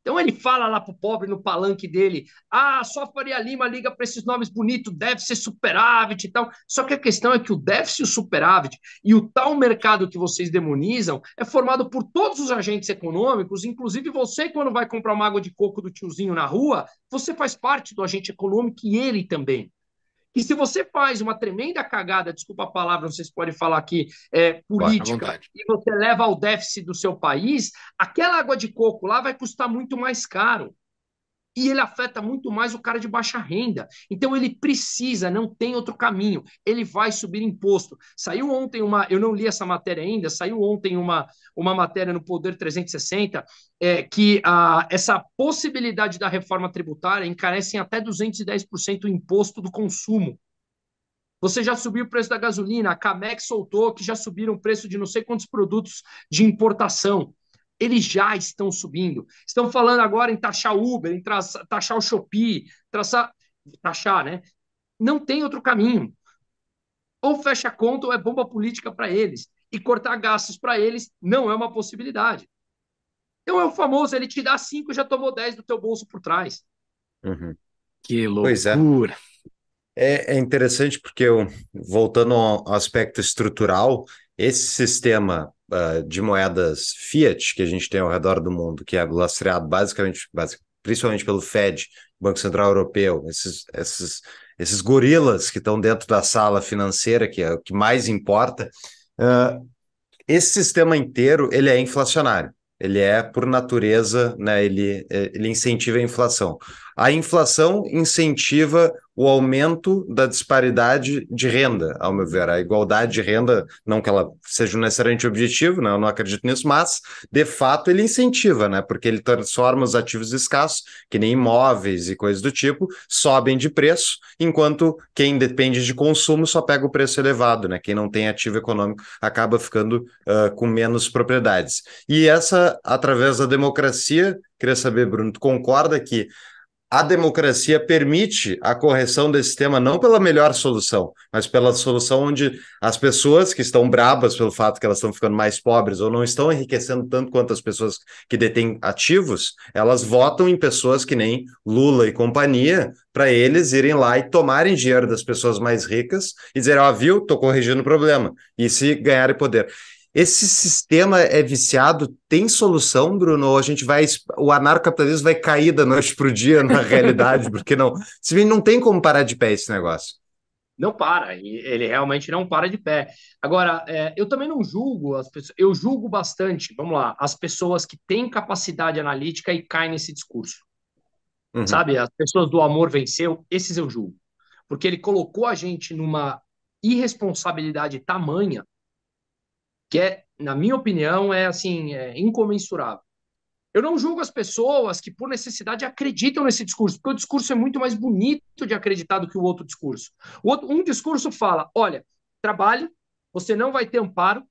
Então ele fala lá pro pobre no palanque dele: ah, só Faria Lima liga para esses nomes bonitos, déficit superávit e tal. Só que a questão é que o déficit superávit e o tal mercado que vocês demonizam é formado por todos os agentes econômicos, inclusive você, quando vai comprar uma água de coco do tiozinho na rua, você faz parte do agente econômico e ele também que se você faz uma tremenda cagada, desculpa a palavra, vocês podem falar aqui, é, política, e você leva ao déficit do seu país, aquela água de coco lá vai custar muito mais caro e ele afeta muito mais o cara de baixa renda. Então ele precisa, não tem outro caminho. Ele vai subir imposto. Saiu ontem uma, eu não li essa matéria ainda, saiu ontem uma, uma matéria no Poder 360 é, que a, ah, essa possibilidade da reforma tributária encarece em até 210% o imposto do consumo. Você já subiu o preço da gasolina, a Camex soltou que já subiram o preço de não sei quantos produtos de importação eles já estão subindo. Estão falando agora em taxar Uber, em taxar o Shopee, traçar, taxar, né? Não tem outro caminho. Ou fecha conta ou é bomba política para eles. E cortar gastos para eles não é uma possibilidade. Então é o famoso, ele te dá cinco, já tomou dez do teu bolso por trás. Uhum. Que é. loucura! É. é. É, interessante porque, eu, voltando ao aspecto estrutural, esse sistema uh, de moedas fiat que a gente tem ao redor do mundo, que é lastreado basicamente, basicamente principalmente pelo Fed, Banco Central Europeu, esses, esses, esses gorilas que estão dentro da sala financeira, que é o que mais importa, uh, esse sistema inteiro ele é inflacionário. Ele é, por natureza, né, ele, eh, ele incentiva a inflação. A inflação incentiva o aumento da disparidade de renda, ao meu ver. A igualdade de renda, não que ela seja um excelente objetivo, né? eu não acredito nisso, mas, de fato, ele incentiva, né? porque ele transforma os ativos escassos, que nem imóveis e coisas do tipo, sobem de preço, enquanto quem depende de consumo só pega o preço elevado. Né? Quem não tem ativo econômico acaba ficando uh, com menos propriedades. E essa, através da democracia, queria saber, Bruno, tu concorda que a democracia permite a correção desse tema não pela melhor solução, mas pela solução onde as pessoas que estão brabas pelo fato que elas estão ficando mais pobres ou não estão enriquecendo tanto quanto as pessoas que detêm ativos, elas votam em pessoas que nem Lula e companhia para eles irem lá e tomarem dinheiro das pessoas mais ricas e dizer, ó, oh, viu, tô corrigindo o problema, e se ganharem poder. Esse sistema é viciado, tem solução, Bruno? Ou a gente vai. O anarcocapitalismo vai cair da noite para o dia na realidade, porque não. Se não tem como parar de pé esse negócio. Não para, ele realmente não para de pé. Agora, é, eu também não julgo as pessoas, eu julgo bastante, vamos lá, as pessoas que têm capacidade analítica e caem nesse discurso. Uhum. Sabe, as pessoas do amor venceu, esses eu julgo. Porque ele colocou a gente numa irresponsabilidade tamanha que é, na minha opinião, é assim, é incomensurável. Eu não julgo as pessoas que, por necessidade, acreditam nesse discurso, porque o discurso é muito mais bonito de acreditar do que o outro discurso. O outro, um discurso fala: olha, trabalhe, você não vai ter amparo,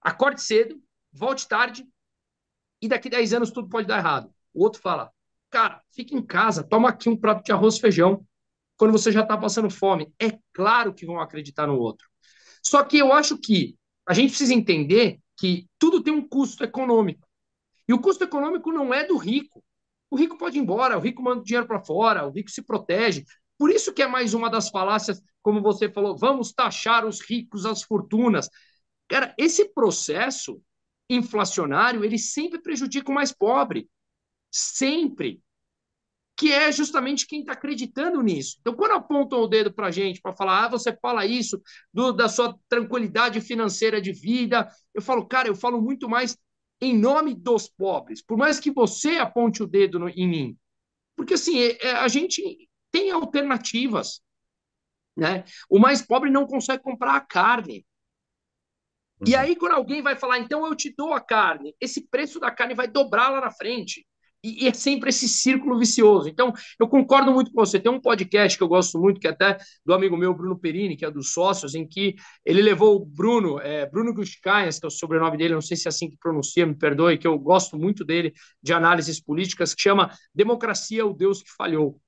acorde cedo, volte tarde, e daqui 10 anos tudo pode dar errado. O outro fala: cara, fica em casa, toma aqui um prato de arroz e feijão, quando você já está passando fome. É claro que vão acreditar no outro. Só que eu acho que a gente precisa entender que tudo tem um custo econômico. E o custo econômico não é do rico. O rico pode ir embora, o rico manda dinheiro para fora, o rico se protege. Por isso que é mais uma das falácias, como você falou, vamos taxar os ricos, as fortunas. Cara, esse processo inflacionário, ele sempre prejudica o mais pobre. Sempre que é justamente quem está acreditando nisso. Então, quando apontam o dedo para a gente para falar, ah, você fala isso do, da sua tranquilidade financeira de vida, eu falo, cara, eu falo muito mais em nome dos pobres, por mais que você aponte o dedo no, em mim. Porque, assim, é, é a gente tem alternativas. Né? O mais pobre não consegue comprar a carne. E uhum. aí, quando alguém vai falar, então eu te dou a carne, esse preço da carne vai dobrar lá na frente. E, é sempre esse círculo vicioso. Então, eu concordo muito com você. Tem um podcast que eu gosto muito, que é até do amigo meu, Bruno Perini, que é dos sócios, em que ele levou o Bruno, é, Bruno Guskayas, que é o sobrenome dele, não sei se é assim que pronuncia, me perdoe, que eu gosto muito dele, de análises políticas, que chama Democracia é o Deus que Falhou.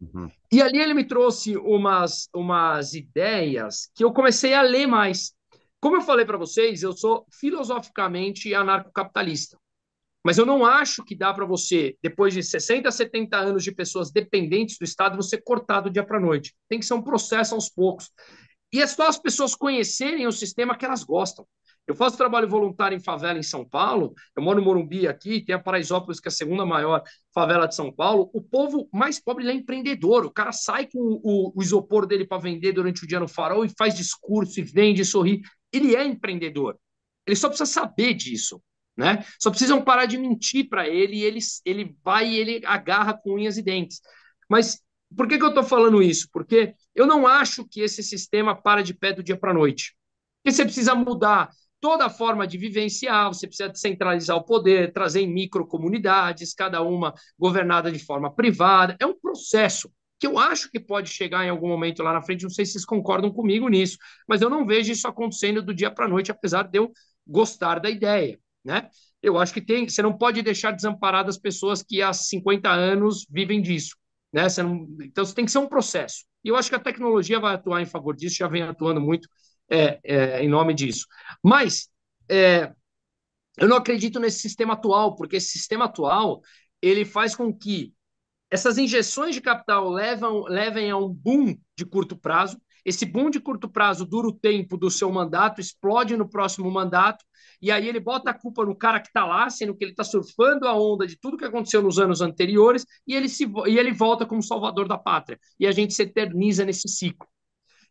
Uhum. E ali ele me trouxe umas, umas ideias que eu comecei a ler mais. Como eu falei para vocês, eu sou filosoficamente anarcocapitalista. Mas eu não acho que dá para você, depois de 60, 70 anos de pessoas dependentes do Estado, você cortar do dia para a noite. Tem que ser um processo aos poucos. E é só as pessoas conhecerem o sistema que elas gostam. Eu faço trabalho voluntário em favela em São Paulo, eu moro no Morumbi aqui, tem a Paraisópolis, que é a segunda maior favela de São Paulo. O povo mais pobre é empreendedor, o cara sai com o, o isopor dele para vender durante o dia no farol e faz discurso e vende e sorri. Ele é empreendedor, ele só precisa saber disso né? Só precisam parar de mentir para ele e ele, ele vai e ele agarra com unhas e dentes. Mas por que, que eu estou falando isso? Porque eu não acho que esse sistema para de pé do dia para a noite. Porque você precisa mudar toda a forma de vivenciar, você precisa descentralizar o poder, trazer em microcomunidades, cada uma governada de forma privada. É um processo que eu acho que pode chegar em algum momento lá na frente, não sei se vocês concordam comigo nisso, mas eu não vejo isso acontecendo do dia para a noite, apesar de eu gostar da ideia né? Eu acho que tem, você não pode deixar desamparadas pessoas que há 50 anos vivem disso, né? Você não, então você tem que ser um processo. E eu acho que a tecnologia vai atuar em favor disso, já vem atuando muito é, é, em nome disso. Mas é, eu não acredito nesse sistema atual, porque esse sistema atual ele faz com que essas injeções de capital levam, levem a um boom de curto prazo, esse boom de curto prazo dura o tempo do seu mandato, explode no próximo mandato, e aí ele bota a culpa no cara que está lá, sendo que ele está surfando a onda de tudo que aconteceu nos anos anteriores, e ele, se, e ele volta como salvador da pátria. E a gente se eterniza nesse ciclo.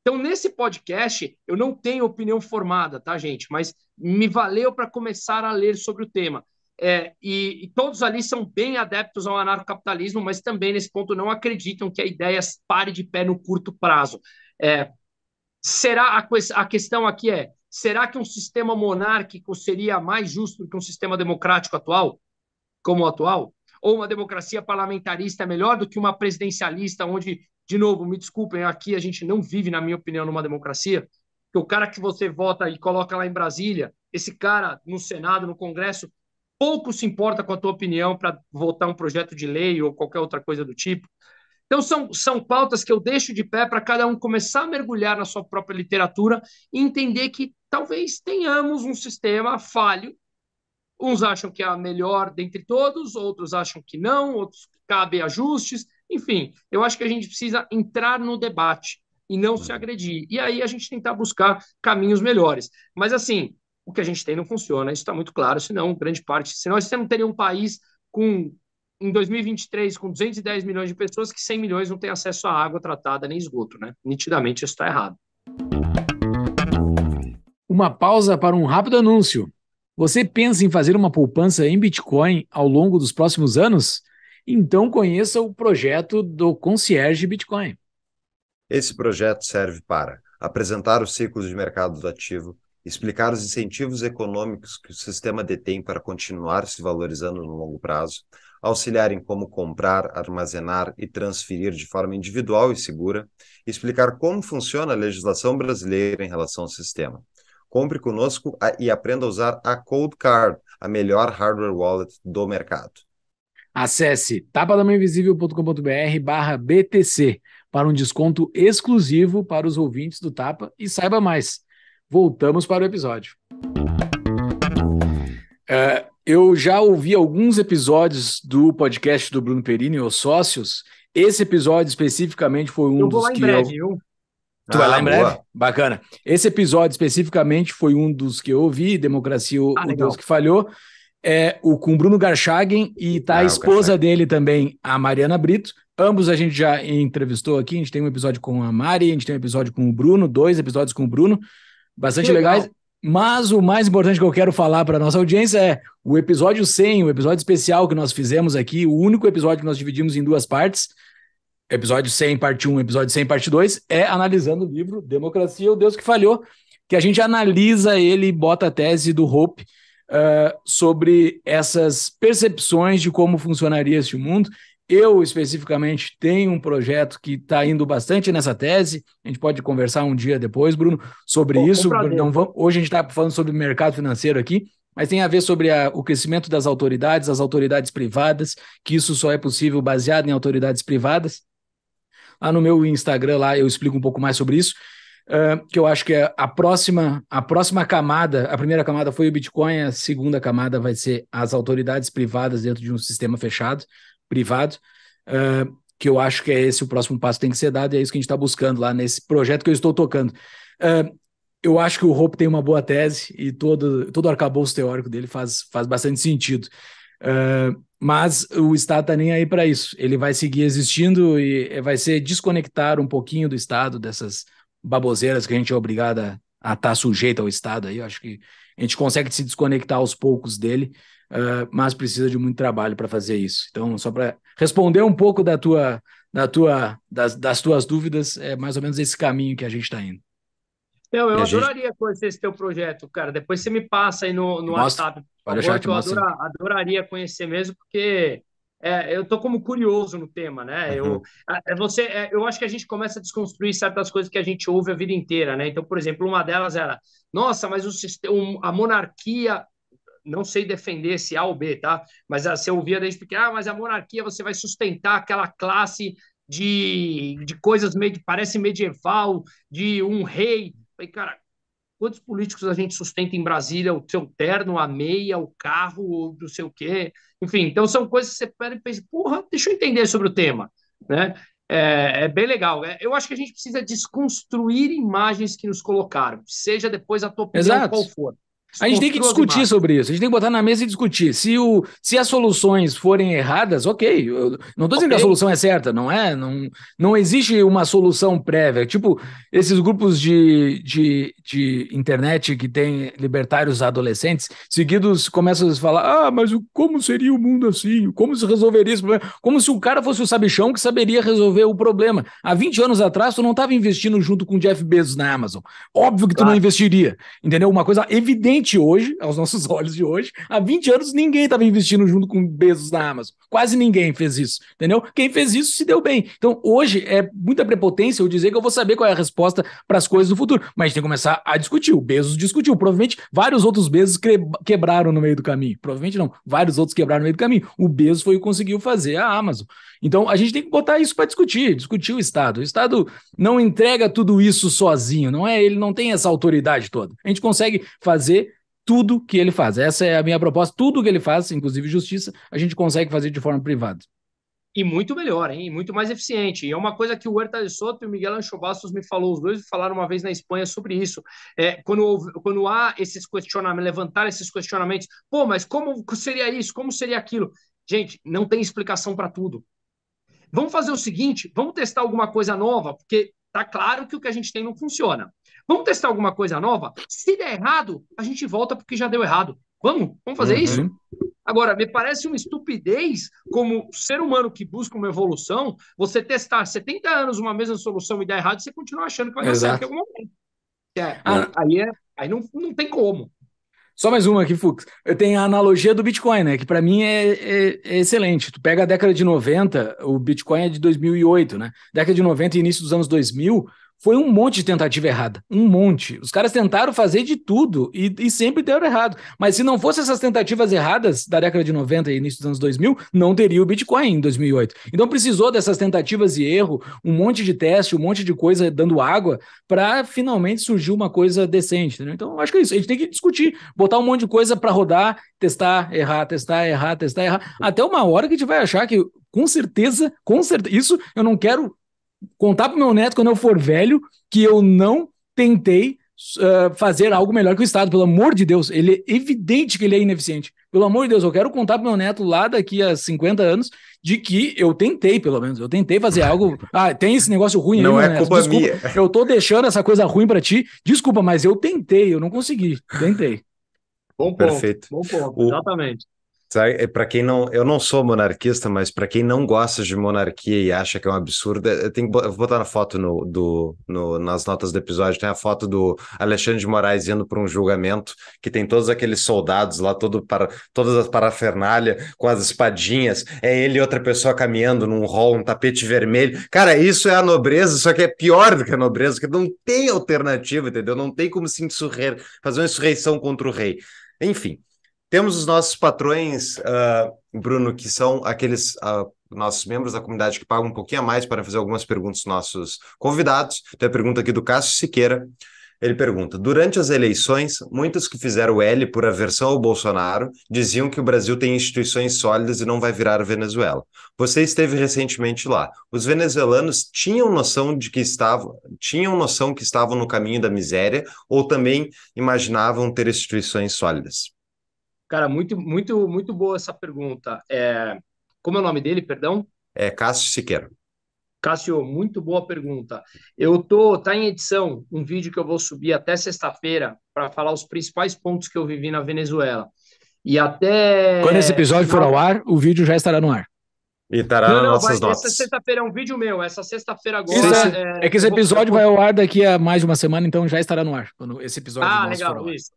Então, nesse podcast, eu não tenho opinião formada, tá, gente? Mas me valeu para começar a ler sobre o tema. É, e, e, todos ali são bem adeptos ao anarcocapitalismo, mas também nesse ponto não acreditam que a ideia pare de pé no curto prazo. É, será a, a questão aqui é: será que um sistema monárquico seria mais justo que um sistema democrático atual, como o atual? Ou uma democracia parlamentarista é melhor do que uma presidencialista, onde, de novo, me desculpem, aqui a gente não vive, na minha opinião, numa democracia, que o cara que você vota e coloca lá em Brasília, esse cara no Senado, no Congresso, pouco se importa com a tua opinião para votar um projeto de lei ou qualquer outra coisa do tipo. Então, são, são pautas que eu deixo de pé para cada um começar a mergulhar na sua própria literatura e entender que talvez tenhamos um sistema falho. Uns acham que é a melhor dentre todos, outros acham que não, outros cabem ajustes. Enfim, eu acho que a gente precisa entrar no debate e não se uhum. agredir. E aí a gente tentar buscar caminhos melhores. Mas, assim, o que a gente tem não funciona, isso está muito claro, senão grande parte. Senão você não teria um país com em 2023, com 210 milhões de pessoas, que 100 milhões não têm acesso à água tratada nem esgoto, né? Nitidamente isso está errado. Uma pausa para um rápido anúncio. Você pensa em fazer uma poupança em Bitcoin ao longo dos próximos anos? Então conheça o projeto do Concierge Bitcoin. Esse projeto serve para apresentar os ciclos de mercado do ativo, explicar os incentivos econômicos que o sistema detém para continuar se valorizando no longo prazo, auxiliar em como comprar, armazenar e transferir de forma individual e segura, e explicar como funciona a legislação brasileira em relação ao sistema. Compre conosco e aprenda a usar a Cold Card, a melhor hardware wallet do mercado. Acesse tapadamainvisível.com.br barra BTC para um desconto exclusivo para os ouvintes do Tapa e saiba mais. Voltamos para o episódio. Uh, eu já ouvi alguns episódios do podcast do Bruno Perini, Os Sócios. Esse episódio especificamente foi um eu dos que breve, eu... Tu ah, vai lá ah, em breve? Boa. Bacana. Esse episódio especificamente foi um dos que eu ouvi, Democracia, ah, o Deus que Falhou, é, o, com Bruno Garchagen e ah, tá ah, a esposa dele também, a Mariana Brito. Ambos a gente já entrevistou aqui, a gente tem um episódio com a Mari, a gente tem um episódio com o Bruno, dois episódios com o Bruno, bastante legal. legais. Mas o mais importante que eu quero falar para nossa audiência é o episódio 100, o episódio especial que nós fizemos aqui, o único episódio que nós dividimos em duas partes. Episódio 100, parte 1, episódio 100, parte 2, é analisando o livro Democracia, o Deus que Falhou, que a gente analisa ele e bota a tese do Hope uh, sobre essas percepções de como funcionaria este mundo eu, especificamente, tenho um projeto que está indo bastante nessa tese. A gente pode conversar um dia depois, Bruno, sobre Bom, isso. vamos... hoje a gente está falando sobre o mercado financeiro aqui, mas tem a ver sobre a, o crescimento das autoridades, as autoridades privadas, que isso só é possível baseado em autoridades privadas. Lá no meu Instagram, lá eu explico um pouco mais sobre isso. Uh, que eu acho que é a próxima, a próxima camada, a primeira camada foi o Bitcoin, a segunda camada vai ser as autoridades privadas dentro de um sistema fechado privado, uh, que eu acho que é esse o próximo passo que tem que ser dado, e é isso que a gente está buscando lá nesse projeto que eu estou tocando. Uh, eu acho que o Hope tem uma boa tese e todo, todo o arcabouço teórico dele faz, faz bastante sentido. Uh, mas o Estado está nem aí para isso. Ele vai seguir existindo e vai ser desconectar um pouquinho do Estado, dessas baboseiras que a gente é obrigado a estar tá sujeito ao Estado. Aí. Eu acho que a gente consegue se desconectar aos poucos dele uh, mas precisa de muito trabalho para fazer isso. Então, só para responder um pouco da tua, da tua, das, das tuas dúvidas, é mais ou menos esse caminho que a gente está indo. eu adoraria gente... conhecer esse teu projeto, cara. Depois você me passa aí no, no mostra, WhatsApp. Pode favor, eu adora, adoraria conhecer mesmo, porque é, eu tô como curioso no tema, né? Uhum. Eu, é você, é, eu acho que a gente começa a desconstruir certas coisas que a gente ouve a vida inteira, né? Então, por exemplo, uma delas era: nossa, mas o, a monarquia não sei defender esse A ou B, tá? Mas ah, você ouvia desde pequeno, ah, mas a monarquia você vai sustentar aquela classe de, de coisas meio parece medieval, de um rei. Falei, cara, quantos políticos a gente sustenta em Brasília? O seu terno, a meia, o carro, ou não sei o quê. Enfim, então são coisas que você pega e pensa, porra, deixa eu entender sobre o tema, né? É, é, bem legal. É, eu acho que a gente precisa desconstruir imagens que nos colocaram, seja depois a tua opinião Exato. qual for. A gente tem que discutir sobre isso, a gente tem que botar na mesa e discutir. Se, o, se as soluções forem erradas, ok. Eu não estou dizendo okay. que a solução é certa, não é? Não, não existe uma solução prévia. Tipo, esses grupos de, de, de internet que tem libertários adolescentes, seguidos começam a falar: ah, mas como seria o mundo assim? Como se resolveria esse problema? Como se o cara fosse o sabichão que saberia resolver o problema. Há 20 anos atrás, tu não estava investindo junto com o Jeff Bezos na Amazon. Óbvio que tu claro. não investiria, entendeu? Uma coisa evidente gente hoje, aos nossos olhos de hoje, há 20 anos ninguém estava investindo junto com Bezos na Amazon. Quase ninguém fez isso, entendeu? Quem fez isso se deu bem. Então, hoje é muita prepotência eu dizer que eu vou saber qual é a resposta para as coisas do futuro, mas a gente tem que começar a discutir. O Bezos discutiu, provavelmente vários outros Bezos quebraram no meio do caminho. Provavelmente não, vários outros quebraram no meio do caminho. O Bezos foi o que conseguiu fazer a Amazon. Então, a gente tem que botar isso para discutir, discutir o Estado. O Estado não entrega tudo isso sozinho, não é? Ele não tem essa autoridade toda. A gente consegue fazer tudo que ele faz. Essa é a minha proposta. Tudo que ele faz, inclusive justiça, a gente consegue fazer de forma privada. E muito melhor, hein? Muito mais eficiente. E é uma coisa que o Huerta de Soto e o Miguel Ancho Bastos me falou, os dois falaram uma vez na Espanha sobre isso. É, quando, quando há esses questionamentos, levantar esses questionamentos, pô, mas como seria isso? Como seria aquilo? Gente, não tem explicação para tudo. Vamos fazer o seguinte, vamos testar alguma coisa nova, porque tá claro que o que a gente tem não funciona. Vamos testar alguma coisa nova? Se der errado, a gente volta porque já deu errado. Vamos? Vamos fazer uhum. isso? Agora, me parece uma estupidez, como ser humano que busca uma evolução, você testar 70 anos uma mesma solução e dar errado, você continua achando que vai dar certo em algum momento. É. é, ah. Aí, é, aí não, não tem como. Só mais uma aqui, Fux. Eu tenho a analogia do Bitcoin, né? Que para mim é, é, é, excelente. Tu pega a década de 90, o Bitcoin é de 2008, né? Década de 90 e início dos anos 2000, foi um monte de tentativa errada. Um monte. Os caras tentaram fazer de tudo e, e sempre deram errado. Mas se não fossem essas tentativas erradas da década de 90 e início dos anos 2000, não teria o Bitcoin em 2008. Então precisou dessas tentativas e erro, um monte de teste, um monte de coisa dando água, para finalmente surgir uma coisa decente. Entendeu? Então acho que é isso. A gente tem que discutir, botar um monte de coisa para rodar, testar, errar, testar, errar, testar, errar. Até uma hora que a gente vai achar que com certeza, com certeza. Isso eu não quero contar pro meu neto quando eu for velho que eu não tentei uh, fazer algo melhor que o Estado, pelo amor de Deus. Ele é evidente que ele é ineficiente. Pelo amor de Deus, eu quero contar pro meu neto lá daqui a 50 anos de que eu tentei, pelo menos. Eu tentei fazer algo. Ah, tem esse negócio ruim não aí, Não é culpa Desculpa, minha. Eu tô deixando essa coisa ruim para ti. Desculpa, mas eu tentei, eu não consegui. Tentei. Bom ponto. Perfeito. Bom ponto, o... exatamente. Sabe, é para quem não, eu não sou monarquista, mas para quem não gosta de monarquia e acha que é um absurdo, é, eu tenho que vou botar na foto no, do, no, nas notas do episódio, tem a foto do Alexandre de Moraes indo para um julgamento que tem todos aqueles soldados lá, todo para todas as parafernália com as espadinhas, é ele e outra pessoa caminhando num rol um tapete vermelho. Cara, isso é a nobreza, só que é pior do que a nobreza, porque não tem alternativa, entendeu? Não tem como se insurrer, fazer uma insurreição contra o rei. Enfim, temos os nossos patrões, uh, Bruno, que são aqueles uh, nossos membros da comunidade que pagam um pouquinho a mais para fazer algumas perguntas aos nossos convidados. Tem a pergunta aqui do Cássio Siqueira. Ele pergunta: durante as eleições, muitos que fizeram L por aversão ao Bolsonaro diziam que o Brasil tem instituições sólidas e não vai virar a Venezuela. Você esteve recentemente lá. Os venezuelanos tinham noção de que estavam, tinham noção que estavam no caminho da miséria ou também imaginavam ter instituições sólidas? Cara, muito, muito, muito boa essa pergunta. É, como é o nome dele, perdão? É Cássio Siqueira. Cássio, muito boa pergunta. Eu tô, tá em edição um vídeo que eu vou subir até sexta-feira para falar os principais pontos que eu vivi na Venezuela. E até Quando esse episódio for ao ar, o vídeo já estará no ar. E estará nas nossas vai, notas. Essa sexta-feira é um vídeo meu, essa sexta-feira agora. é, é, que esse episódio vou... vai ao ar daqui a mais de uma semana, então já estará no ar quando esse episódio Ah, legal, isso.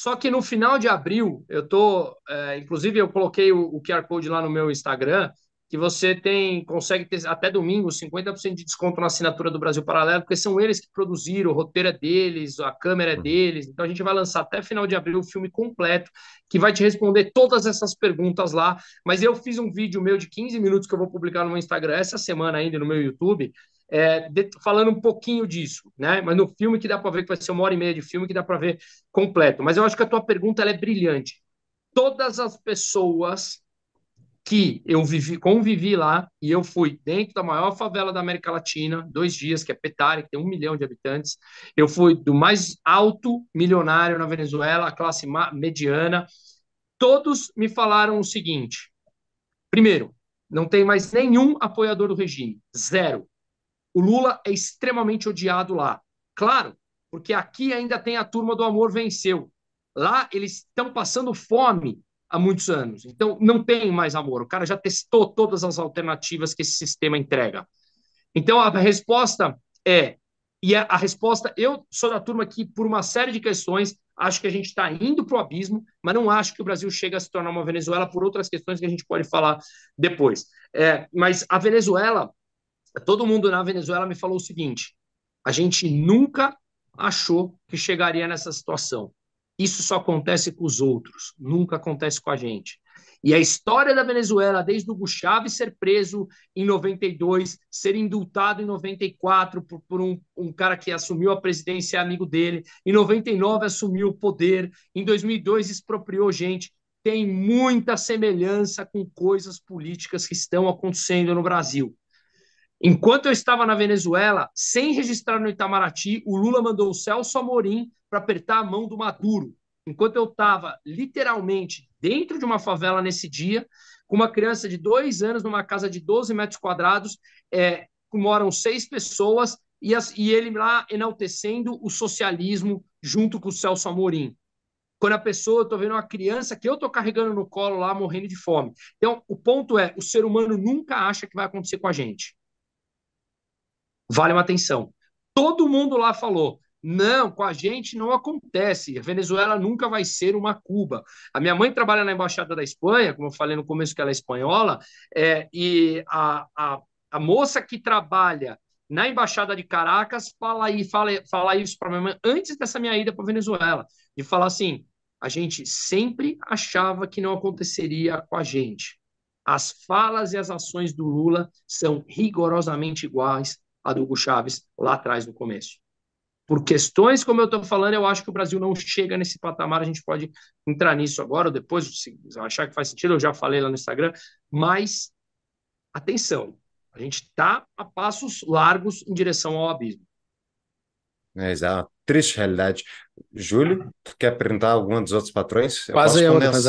Só que no final de abril, eu tô, é, inclusive eu coloquei o, o, QR Code lá no meu Instagram, que você tem, consegue ter até domingo 50% de desconto na assinatura do Brasil Paralelo, porque são eles que produziram, o roteiro é deles, a câmera é uhum. deles. Então a gente vai lançar até final de abril o filme completo, que vai te responder todas essas perguntas lá. Mas eu fiz um vídeo meu de 15 minutos que eu vou publicar no meu Instagram essa semana ainda no meu YouTube, é, de, falando um pouquinho disso, né? Mas no filme que dá para ver, que vai ser uma hora e meia de filme, que dá para ver completo. Mas eu acho que a tua pergunta é brilhante. Todas as pessoas que eu vivi, convivi lá, e eu fui dentro da maior favela da América Latina, dois dias, que é Petare, que tem um milhão de habitantes. Eu fui do mais alto milionário na Venezuela, a classe mediana. Todos me falaram o seguinte: primeiro, não tem mais nenhum apoiador do regime, zero. O Lula é extremamente odiado lá. Claro, porque aqui ainda tem a turma do amor venceu. Lá eles estão passando fome há muitos anos. Então não tem mais amor. O cara já testou todas as alternativas que esse sistema entrega. Então a resposta é e a, a resposta eu sou da turma que por uma série de questões acho que a gente está indo para o abismo, mas não acho que o Brasil chega a se tornar uma Venezuela por outras questões que a gente pode falar depois. É, mas a Venezuela todo mundo na Venezuela me falou o seguinte: a gente nunca achou que chegaria nessa situação. Isso só acontece com os outros, nunca acontece com a gente. E a história da Venezuela, desde o Chávez ser preso em 92, ser indultado em 94 por, por um, um, cara que assumiu a presidência e é amigo dele, em 99 assumiu o poder, em 2002 expropriou gente, tem muita semelhança com coisas políticas que estão acontecendo no Brasil. Enquanto eu estava na Venezuela, sem registrar no Itamaraty, o Lula mandou o Celso Amorim para apertar a mão do Maduro. Enquanto eu estava literalmente dentro de uma favela nesse dia, com uma criança de dois anos numa casa de 12 metros quadrados, é, moram seis pessoas, e, as, e ele lá enaltecendo o socialismo junto com o Celso Amorim quando a pessoa, eu estou vendo uma criança que eu estou carregando no colo lá, morrendo de fome. Então, o ponto é, o ser humano nunca acha que vai acontecer com a gente vale uma atenção. Todo mundo lá falou: não, com a gente não acontece. A Venezuela nunca vai ser uma Cuba. A minha mãe trabalha na Embaixada da Espanha, como eu falei no começo que ela é espanhola, é, e a, a, a moça que trabalha na Embaixada de Caracas fala, aí, fala, fala isso para minha mãe antes dessa minha ida para Venezuela, e falar assim: a gente sempre achava que não aconteceria com a gente. As falas e as ações do Lula são rigorosamente iguais a do Hugo Chaves lá atrás no começo. Por questões, como eu estou falando, eu acho que o Brasil não chega nesse patamar. A gente pode entrar nisso agora ou depois, se achar que faz sentido, eu já falei lá no Instagram. Mas, atenção, a gente está a passos largos em direção ao abismo. É, exato. Triste realidade. Júlio, tu quer perguntar algum dos outros patrões? Eu Quase eu, mas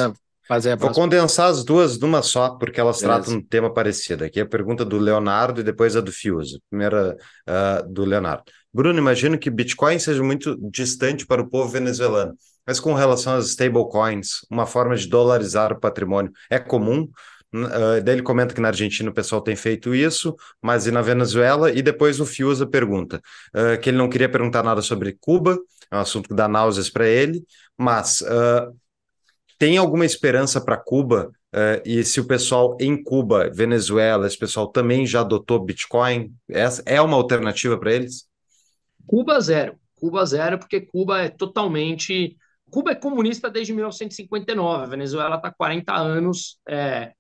fazer a Vou condensar as duas numa só, porque elas Beleza. tratam um tema parecido. Aqui é a pergunta do Leonardo e depois a do Fiuso. Primeira uh, do Leonardo. Bruno, imagino que Bitcoin seja muito distante para o povo venezuelano, mas com relação às stablecoins, uma forma de dolarizar o patrimônio é comum? Uh, daí ele comenta que na Argentina o pessoal tem feito isso, mas e na Venezuela? E depois o Fiuza pergunta uh, que ele não queria perguntar nada sobre Cuba, é um assunto que dá náuseas para ele, mas uh, tem alguma esperança para Cuba? Uh, e se o pessoal em Cuba, Venezuela, esse pessoal também já adotou Bitcoin? Essa é uma alternativa para eles? Cuba zero. Cuba zero, porque Cuba é totalmente. Cuba é comunista desde 1959, a Venezuela está 40 anos é,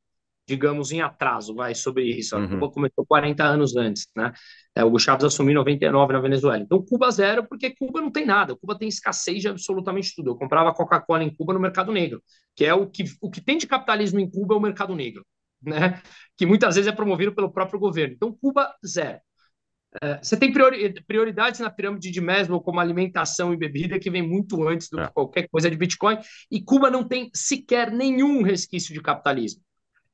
digamos, em atraso, vai, sobre isso. Uhum. Cuba começou 40 anos antes, né? É, Hugo Chávez assumiu em 99 na Venezuela. Então, Cuba zero, porque Cuba não tem nada. Cuba tem escassez de absolutamente tudo. Eu comprava Coca-Cola em Cuba no mercado negro, que é o que, o que tem de capitalismo em Cuba é o mercado negro, né? Que muitas vezes é promovido pelo próprio governo. Então, Cuba zero. É, você tem prioridades na pirâmide de Maslow, como alimentação e bebida, que vem muito antes do é. que qualquer coisa de Bitcoin, e Cuba não tem sequer nenhum resquício de capitalismo.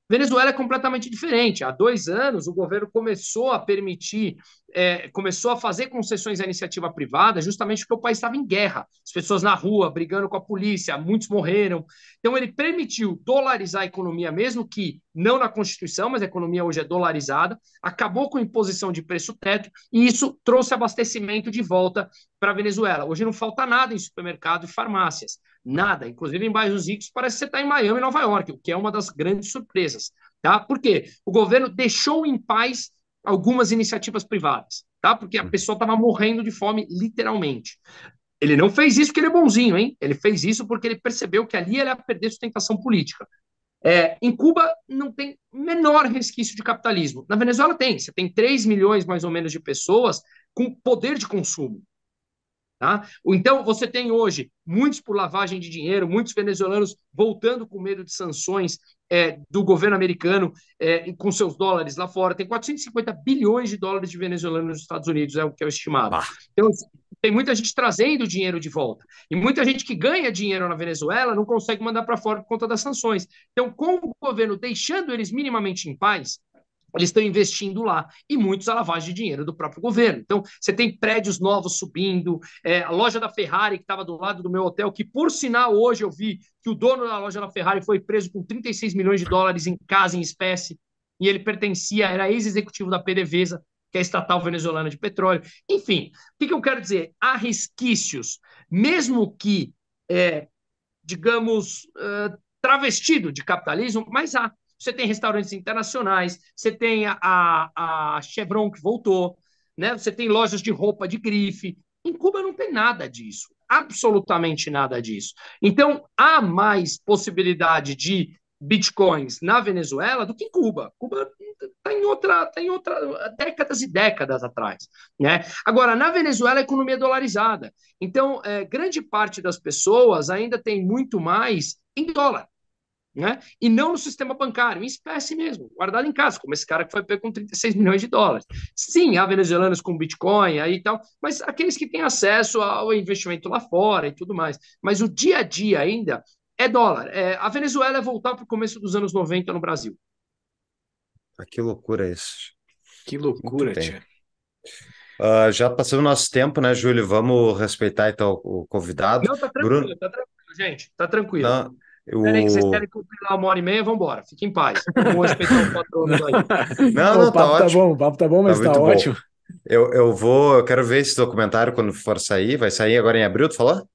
Venezuela é completamente diferente. Há dois anos, o governo começou a permitir, é, começou a fazer concessões à iniciativa privada, justamente porque o país estava em guerra. As pessoas na rua, brigando com a polícia, muitos morreram. Então, ele permitiu dolarizar a economia, mesmo que não na Constituição, mas a economia hoje é dolarizada, acabou com a imposição de preço teto, e isso trouxe abastecimento de volta para a Venezuela. Hoje não falta nada em supermercado e farmácias. Nada. Inclusive, em bairros ricos, parece que você está em Miami e Nova York, o que é uma das grandes surpresas. Tá? Por quê? O governo deixou em paz algumas iniciativas privadas, tá? porque a uhum. pessoa estava morrendo de fome, literalmente. Ele não fez isso porque ele é bonzinho, hein? Ele fez isso porque ele percebeu que ali ele ia perder sustentação política. É, em Cuba não tem menor resquício de capitalismo. Na Venezuela tem. Você tem 3 milhões mais ou menos de pessoas com poder de consumo. Tá? Então, você tem hoje muitos por lavagem de dinheiro, muitos venezuelanos voltando com medo de sanções é, do governo americano é, com seus dólares lá fora. Tem 450 bilhões de dólares de venezuelanos nos Estados Unidos, é o que é estimado. Então, tem muita gente trazendo dinheiro de volta. E muita gente que ganha dinheiro na Venezuela não consegue mandar para fora por conta das sanções. Então, com o governo deixando eles minimamente em paz, eles estão investindo lá e muitos a lavagem de dinheiro do próprio governo. Então, você tem prédios novos subindo, é, a loja da Ferrari, que estava do lado do meu hotel, que por sinal hoje eu vi que o dono da loja da Ferrari foi preso com 36 milhões de dólares em casa, em espécie, e ele pertencia, era ex-executivo da PDVSA, que é a estatal venezuelana de petróleo. Enfim, o que, que eu quero dizer? Há resquícios, mesmo que, é, digamos, é, travestido de capitalismo, mas há você tem restaurantes internacionais, você tem a, a, Chevron que voltou, né? você tem lojas de roupa de grife. Em Cuba não tem nada disso, absolutamente nada disso. Então, há mais possibilidade de bitcoins na Venezuela do que em Cuba. Cuba está em outra, tá em outra décadas e décadas atrás, né? Agora na Venezuela a economia é dolarizada, então é, grande parte das pessoas ainda tem muito mais em dólar né? E não no sistema bancário, em espécie mesmo, guardado em casa, como esse cara que foi pego com 36 milhões de dólares. Sim, há venezuelanos com Bitcoin aí e tal, mas aqueles que têm acesso ao investimento lá fora e tudo mais. Mas o dia a dia ainda é dólar. É, a Venezuela é voltar para o começo dos anos 90 no Brasil. Ah, que loucura isso. Que loucura, tia. Uh, já passou o nosso tempo, né, Júlio? Vamos respeitar então o convidado. Não, tá tranquilo, Bruno... tá tranquilo, gente. Tá tranquilo. Não. Eu... Peraí, que vocês querem compilar uma hora e meia? Vambora, fique em paz. Vou respeitar o patrono aí. Não, não, o papo tá, tá ótimo. Tá bom, o papo tá bom, tá mas tá, tá ótimo. Eu, eu vou, eu quero ver esse documentário quando for sair. Vai sair agora em abril, tu falou?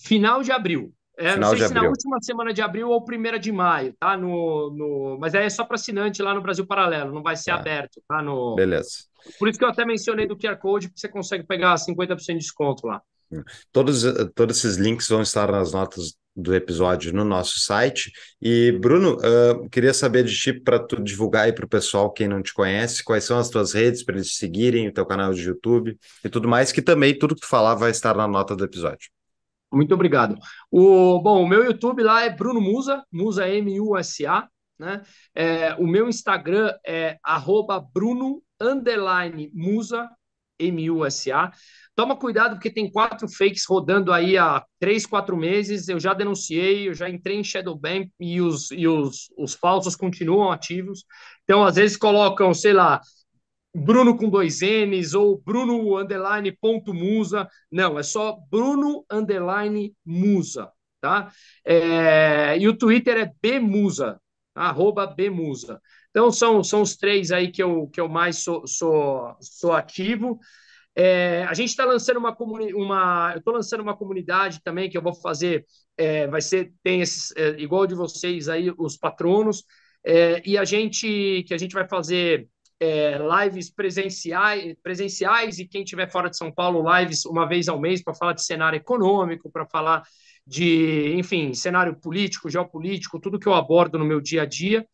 Final de abril. É, Final não sei de se abril. na última semana de abril ou primeira de maio, tá? No, no... Mas aí é só para assinante lá no Brasil Paralelo, não vai ser tá. aberto, tá? No... Beleza. Por isso que eu até mencionei do QR Code, que você consegue pegar 50% de desconto lá. Hum. Todos, todos esses links vão estar nas notas do episódio no nosso site. E, Bruno, uh, queria saber de ti para tu divulgar aí para o pessoal, quem não te conhece, quais são as tuas redes para eles seguirem, o teu canal de YouTube e tudo mais, que também tudo que tu falar vai estar na nota do episódio. Muito obrigado. O, bom, o meu YouTube lá é Bruno Musa, Musa M-U-S-A, né? É, o meu Instagram é arroba Bruno Musa, M-U-S-A. Toma cuidado, porque tem quatro fakes rodando aí há três, quatro meses. Eu já denunciei, eu já entrei em shadow e os, e os, os falsos continuam ativos. Então, às vezes, colocam, sei lá, Bruno com dois N's ou Bruno underline ponto musa. Não, é só Bruno underline musa, tá? É... e o Twitter é bmusa, arroba bmusa. Então são, são os três aí que eu, que eu mais sou, sou, sou ativo. É, a gente está lançando uma uma, eu estou lançando uma comunidade também que eu vou fazer, é, vai ser tem esses é, igual de vocês aí os patronos é, e a gente que a gente vai fazer é, lives presenciais, presenciais e quem tiver fora de São Paulo lives uma vez ao mês para falar de cenário econômico, para falar de enfim cenário político, geopolítico, tudo que eu abordo no meu dia a dia.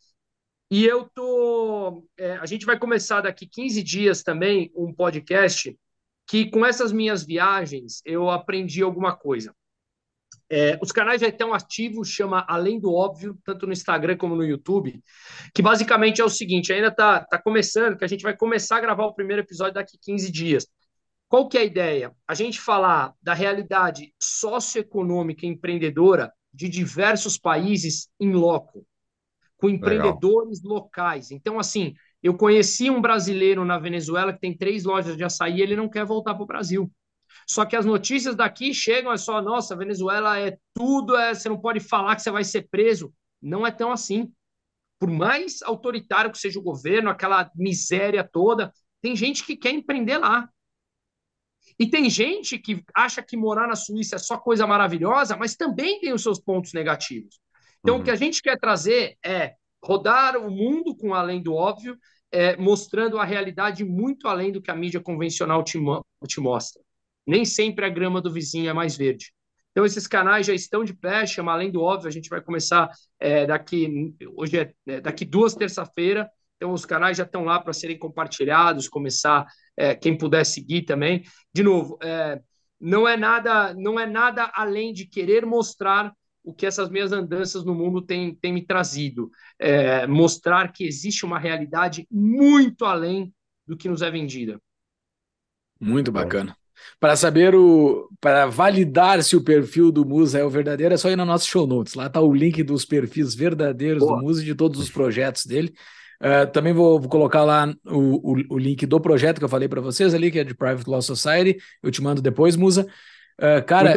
E eu tô. É, a gente vai começar daqui 15 dias também um podcast que com essas minhas viagens eu aprendi alguma coisa. É, os canais já estão ativos, chama Além do Óbvio, tanto no Instagram como no YouTube, que basicamente é o seguinte, ainda está tá começando, que a gente vai começar a gravar o primeiro episódio daqui 15 dias. Qual que é a ideia? A gente falar da realidade socioeconômica e empreendedora de diversos países em loco, com empreendedores Legal. locais. Então, assim, eu conheci um brasileiro na Venezuela que tem três lojas de açaí e ele não quer voltar para o Brasil. Só que as notícias daqui chegam, é só, nossa, Venezuela é tudo, é, você não pode falar que você vai ser preso. Não é tão assim. Por mais autoritário que seja o governo, aquela miséria toda, tem gente que quer empreender lá. E tem gente que acha que morar na Suíça é só coisa maravilhosa, mas também tem os seus pontos negativos. Então, uhum. o que uhum. a gente quer trazer é rodar o mundo com além do óbvio é, mostrando a realidade muito além do que a mídia convencional te, mo te mostra. Nem sempre a grama do vizinho é mais verde. Então, esses canais já estão de pé, chama Além do Óbvio, a gente vai começar é, daqui, hoje é, é daqui duas terça-feira, então os canais já estão lá para serem compartilhados, começar, é, quem puder seguir também. De novo, é, não é nada não é nada além de querer mostrar o que essas minhas andanças no mundo têm, têm me trazido. É, mostrar que existe uma realidade muito além do que nos é vendida. Muito bacana. Para saber o. Para validar se o perfil do Musa é o verdadeiro, é só ir na nossa show notes. Lá está o link dos perfis verdadeiros Boa. do Musa e de todos os projetos dele. Uh, também vou, vou, colocar lá o, o, o, link do projeto que eu falei para vocês ali, que é de Private Law Society. Eu te mando depois, Musa. Uh, cara,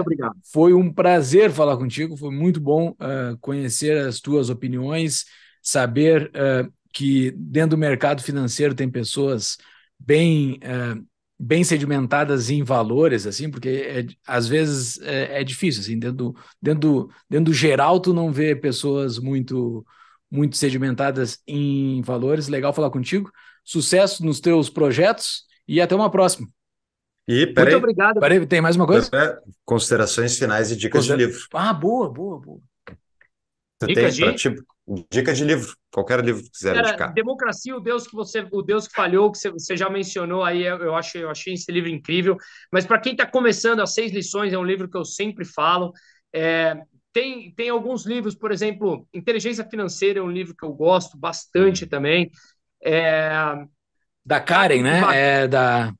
foi um prazer falar contigo, foi muito bom uh, conhecer as tuas opiniões, saber uh, que dentro do mercado financeiro tem pessoas bem bem sedimentadas em valores, assim, porque é, às vezes é, é, difícil, assim, dentro dentro, dentro do geral tu não vê pessoas muito muito sedimentadas em valores. Legal falar contigo. Sucesso nos teus projetos e até uma próxima. E, peraí, Muito obrigado. Peraí, tem mais uma coisa? Considerações finais e dicas de livro. Ah, boa, boa, boa. Você dica, tem, de... tipo, dica de livro, qualquer livro que quiser Cara, indicar. Democracia, o Deus que você, o Deus que falhou, que você já mencionou aí, eu, acho, achei, eu achei esse livro incrível. Mas para quem está começando, as seis lições é um livro que eu sempre falo. É, tem, tem alguns livros, por exemplo, Inteligência Financeira é um livro que eu gosto bastante hum. também. É... Da Karen, né? É da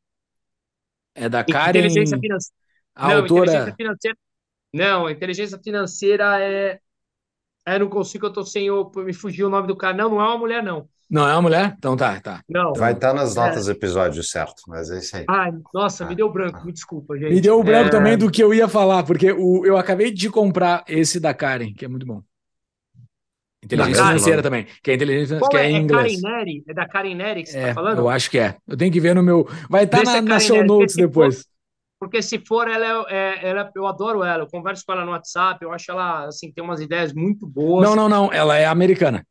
é da Karen. Inteligência financeira. A não, autora. Inteligência financeira... Não, inteligência financeira é. Ah, não consigo, eu tô sem. o. Me fugiu o nome do cara. Não, não é uma mulher, não. Não é uma mulher? Então tá, tá. Não. Vai estar tá nas é. notas do é. episódio, certo? Mas é isso aí. Ai, nossa, me ah, deu branco, ah. me desculpa, gente. Me deu branco é... também do que eu ia falar, porque o, eu acabei de comprar esse da Karen, que é muito bom. Inteligência financeira também. Que é inteligência Qual que é, é, é em inglês. Karen Neri? É da Karen Neri que você está é, falando? Eu acho que é. Eu tenho que ver no meu. Vai estar tá na, na show notes depois. Porque se for, ela, é, é ela, é- eu adoro ela, eu converso com ela no WhatsApp, eu acho ela, assim, tem umas ideias muito boas. Não, não, não, ela é americana.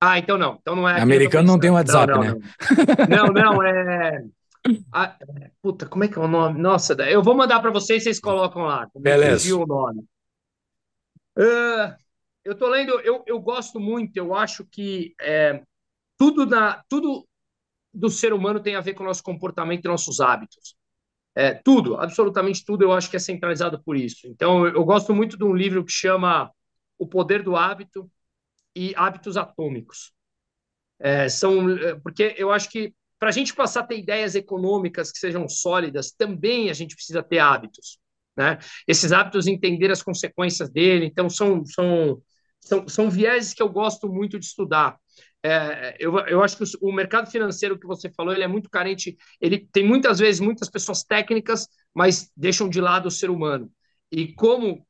Ah, então não, então não é. Americano não tem WhatsApp, não, não, né? Não, não, não é... Ah, puta, como é que é o nome? Nossa, eu vou mandar para vocês, vocês colocam lá. Beleza. o nome. Uh, eu estou lendo, eu, eu gosto muito, eu acho que é, tudo, na, tudo do ser humano tem a ver com o nosso comportamento e nossos hábitos. É, tudo, absolutamente tudo, eu acho que é centralizado por isso. Então, eu, eu gosto muito de um livro que chama O Poder do Hábito e Hábitos Atômicos. É, são, é, porque eu acho que para a gente passar a ter ideias econômicas que sejam sólidas, também a gente precisa ter hábitos. Né? Esses hábitos, entender as consequências dele. Então, são, são são, são viéses que eu gosto muito de estudar. É, eu, eu acho que o, mercado financeiro que você falou ele é muito carente. Ele tem muitas vezes muitas pessoas técnicas, mas deixam de lado o ser humano. E como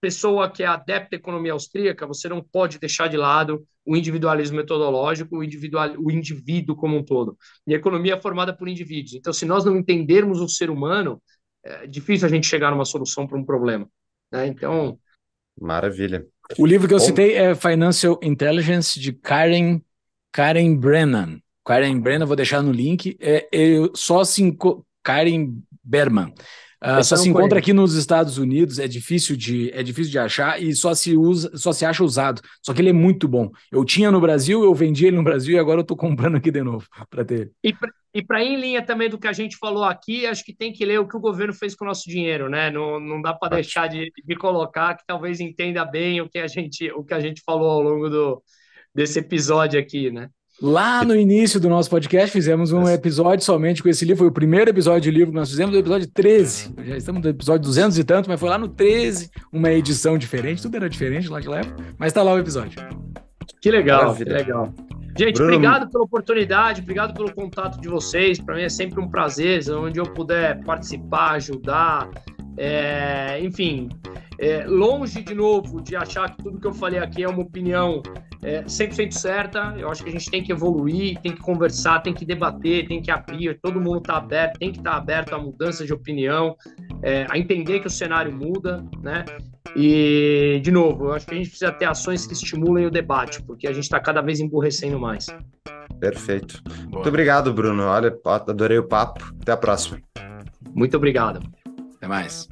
pessoa que é adepta à economia austríaca, você não pode deixar de lado o individualismo metodológico, o, individual, o indivíduo como um todo. E a economia é formada por indivíduos. Então, se nós não entendermos o ser humano, é difícil a gente chegar a uma solução para um problema. Né? Então, Maravilha. O livro que eu Bom. citei é Financial Intelligence, de Karen, Karen Brennan. Karen Brennan, vou deixar no link. É, eu, só cinco, Karen Berman. Uh, só é se encontra aqui nos Estados Unidos, é difícil de é difícil de achar e só se usa, só se acha usado. Só que ele é muito bom. Eu tinha no Brasil, eu vendi ele no Brasil e agora eu estou comprando aqui de novo para ter. E para ir em linha também do que a gente falou aqui, acho que tem que ler o que o governo fez com o nosso dinheiro, né? Não, não dá para deixar de, de colocar que talvez entenda bem o que a gente o que a gente falou ao longo do, desse episódio aqui, né? Lá no início do nosso podcast, fizemos um episódio somente com esse livro. Foi o primeiro episódio de livro que nós fizemos, o episódio 13. Já estamos no episódio 200 e tanto, mas foi lá no 13, uma edição diferente. Tudo era diferente lá de leva, mas está lá o episódio. Que legal, que legal. Gente, Bruno... obrigado pela oportunidade, obrigado pelo contato de vocês. Para mim é sempre um prazer, onde eu puder participar, ajudar, é, enfim, é, longe de novo de achar que tudo que eu falei aqui é uma opinião é, 100% certa. Eu acho que a gente tem que evoluir, tem que conversar, tem que debater, tem que abrir. Todo mundo está aberto, tem que estar tá aberto a mudança de opinião, é, a entender que o cenário muda, né? E, de novo, eu acho que a gente precisa ter ações que estimulem o debate, porque a gente está cada vez emburrecendo mais. Perfeito. Boa. Muito obrigado, Bruno. Olha, adorei o papo. Até a próxima. Muito obrigado. Até mais.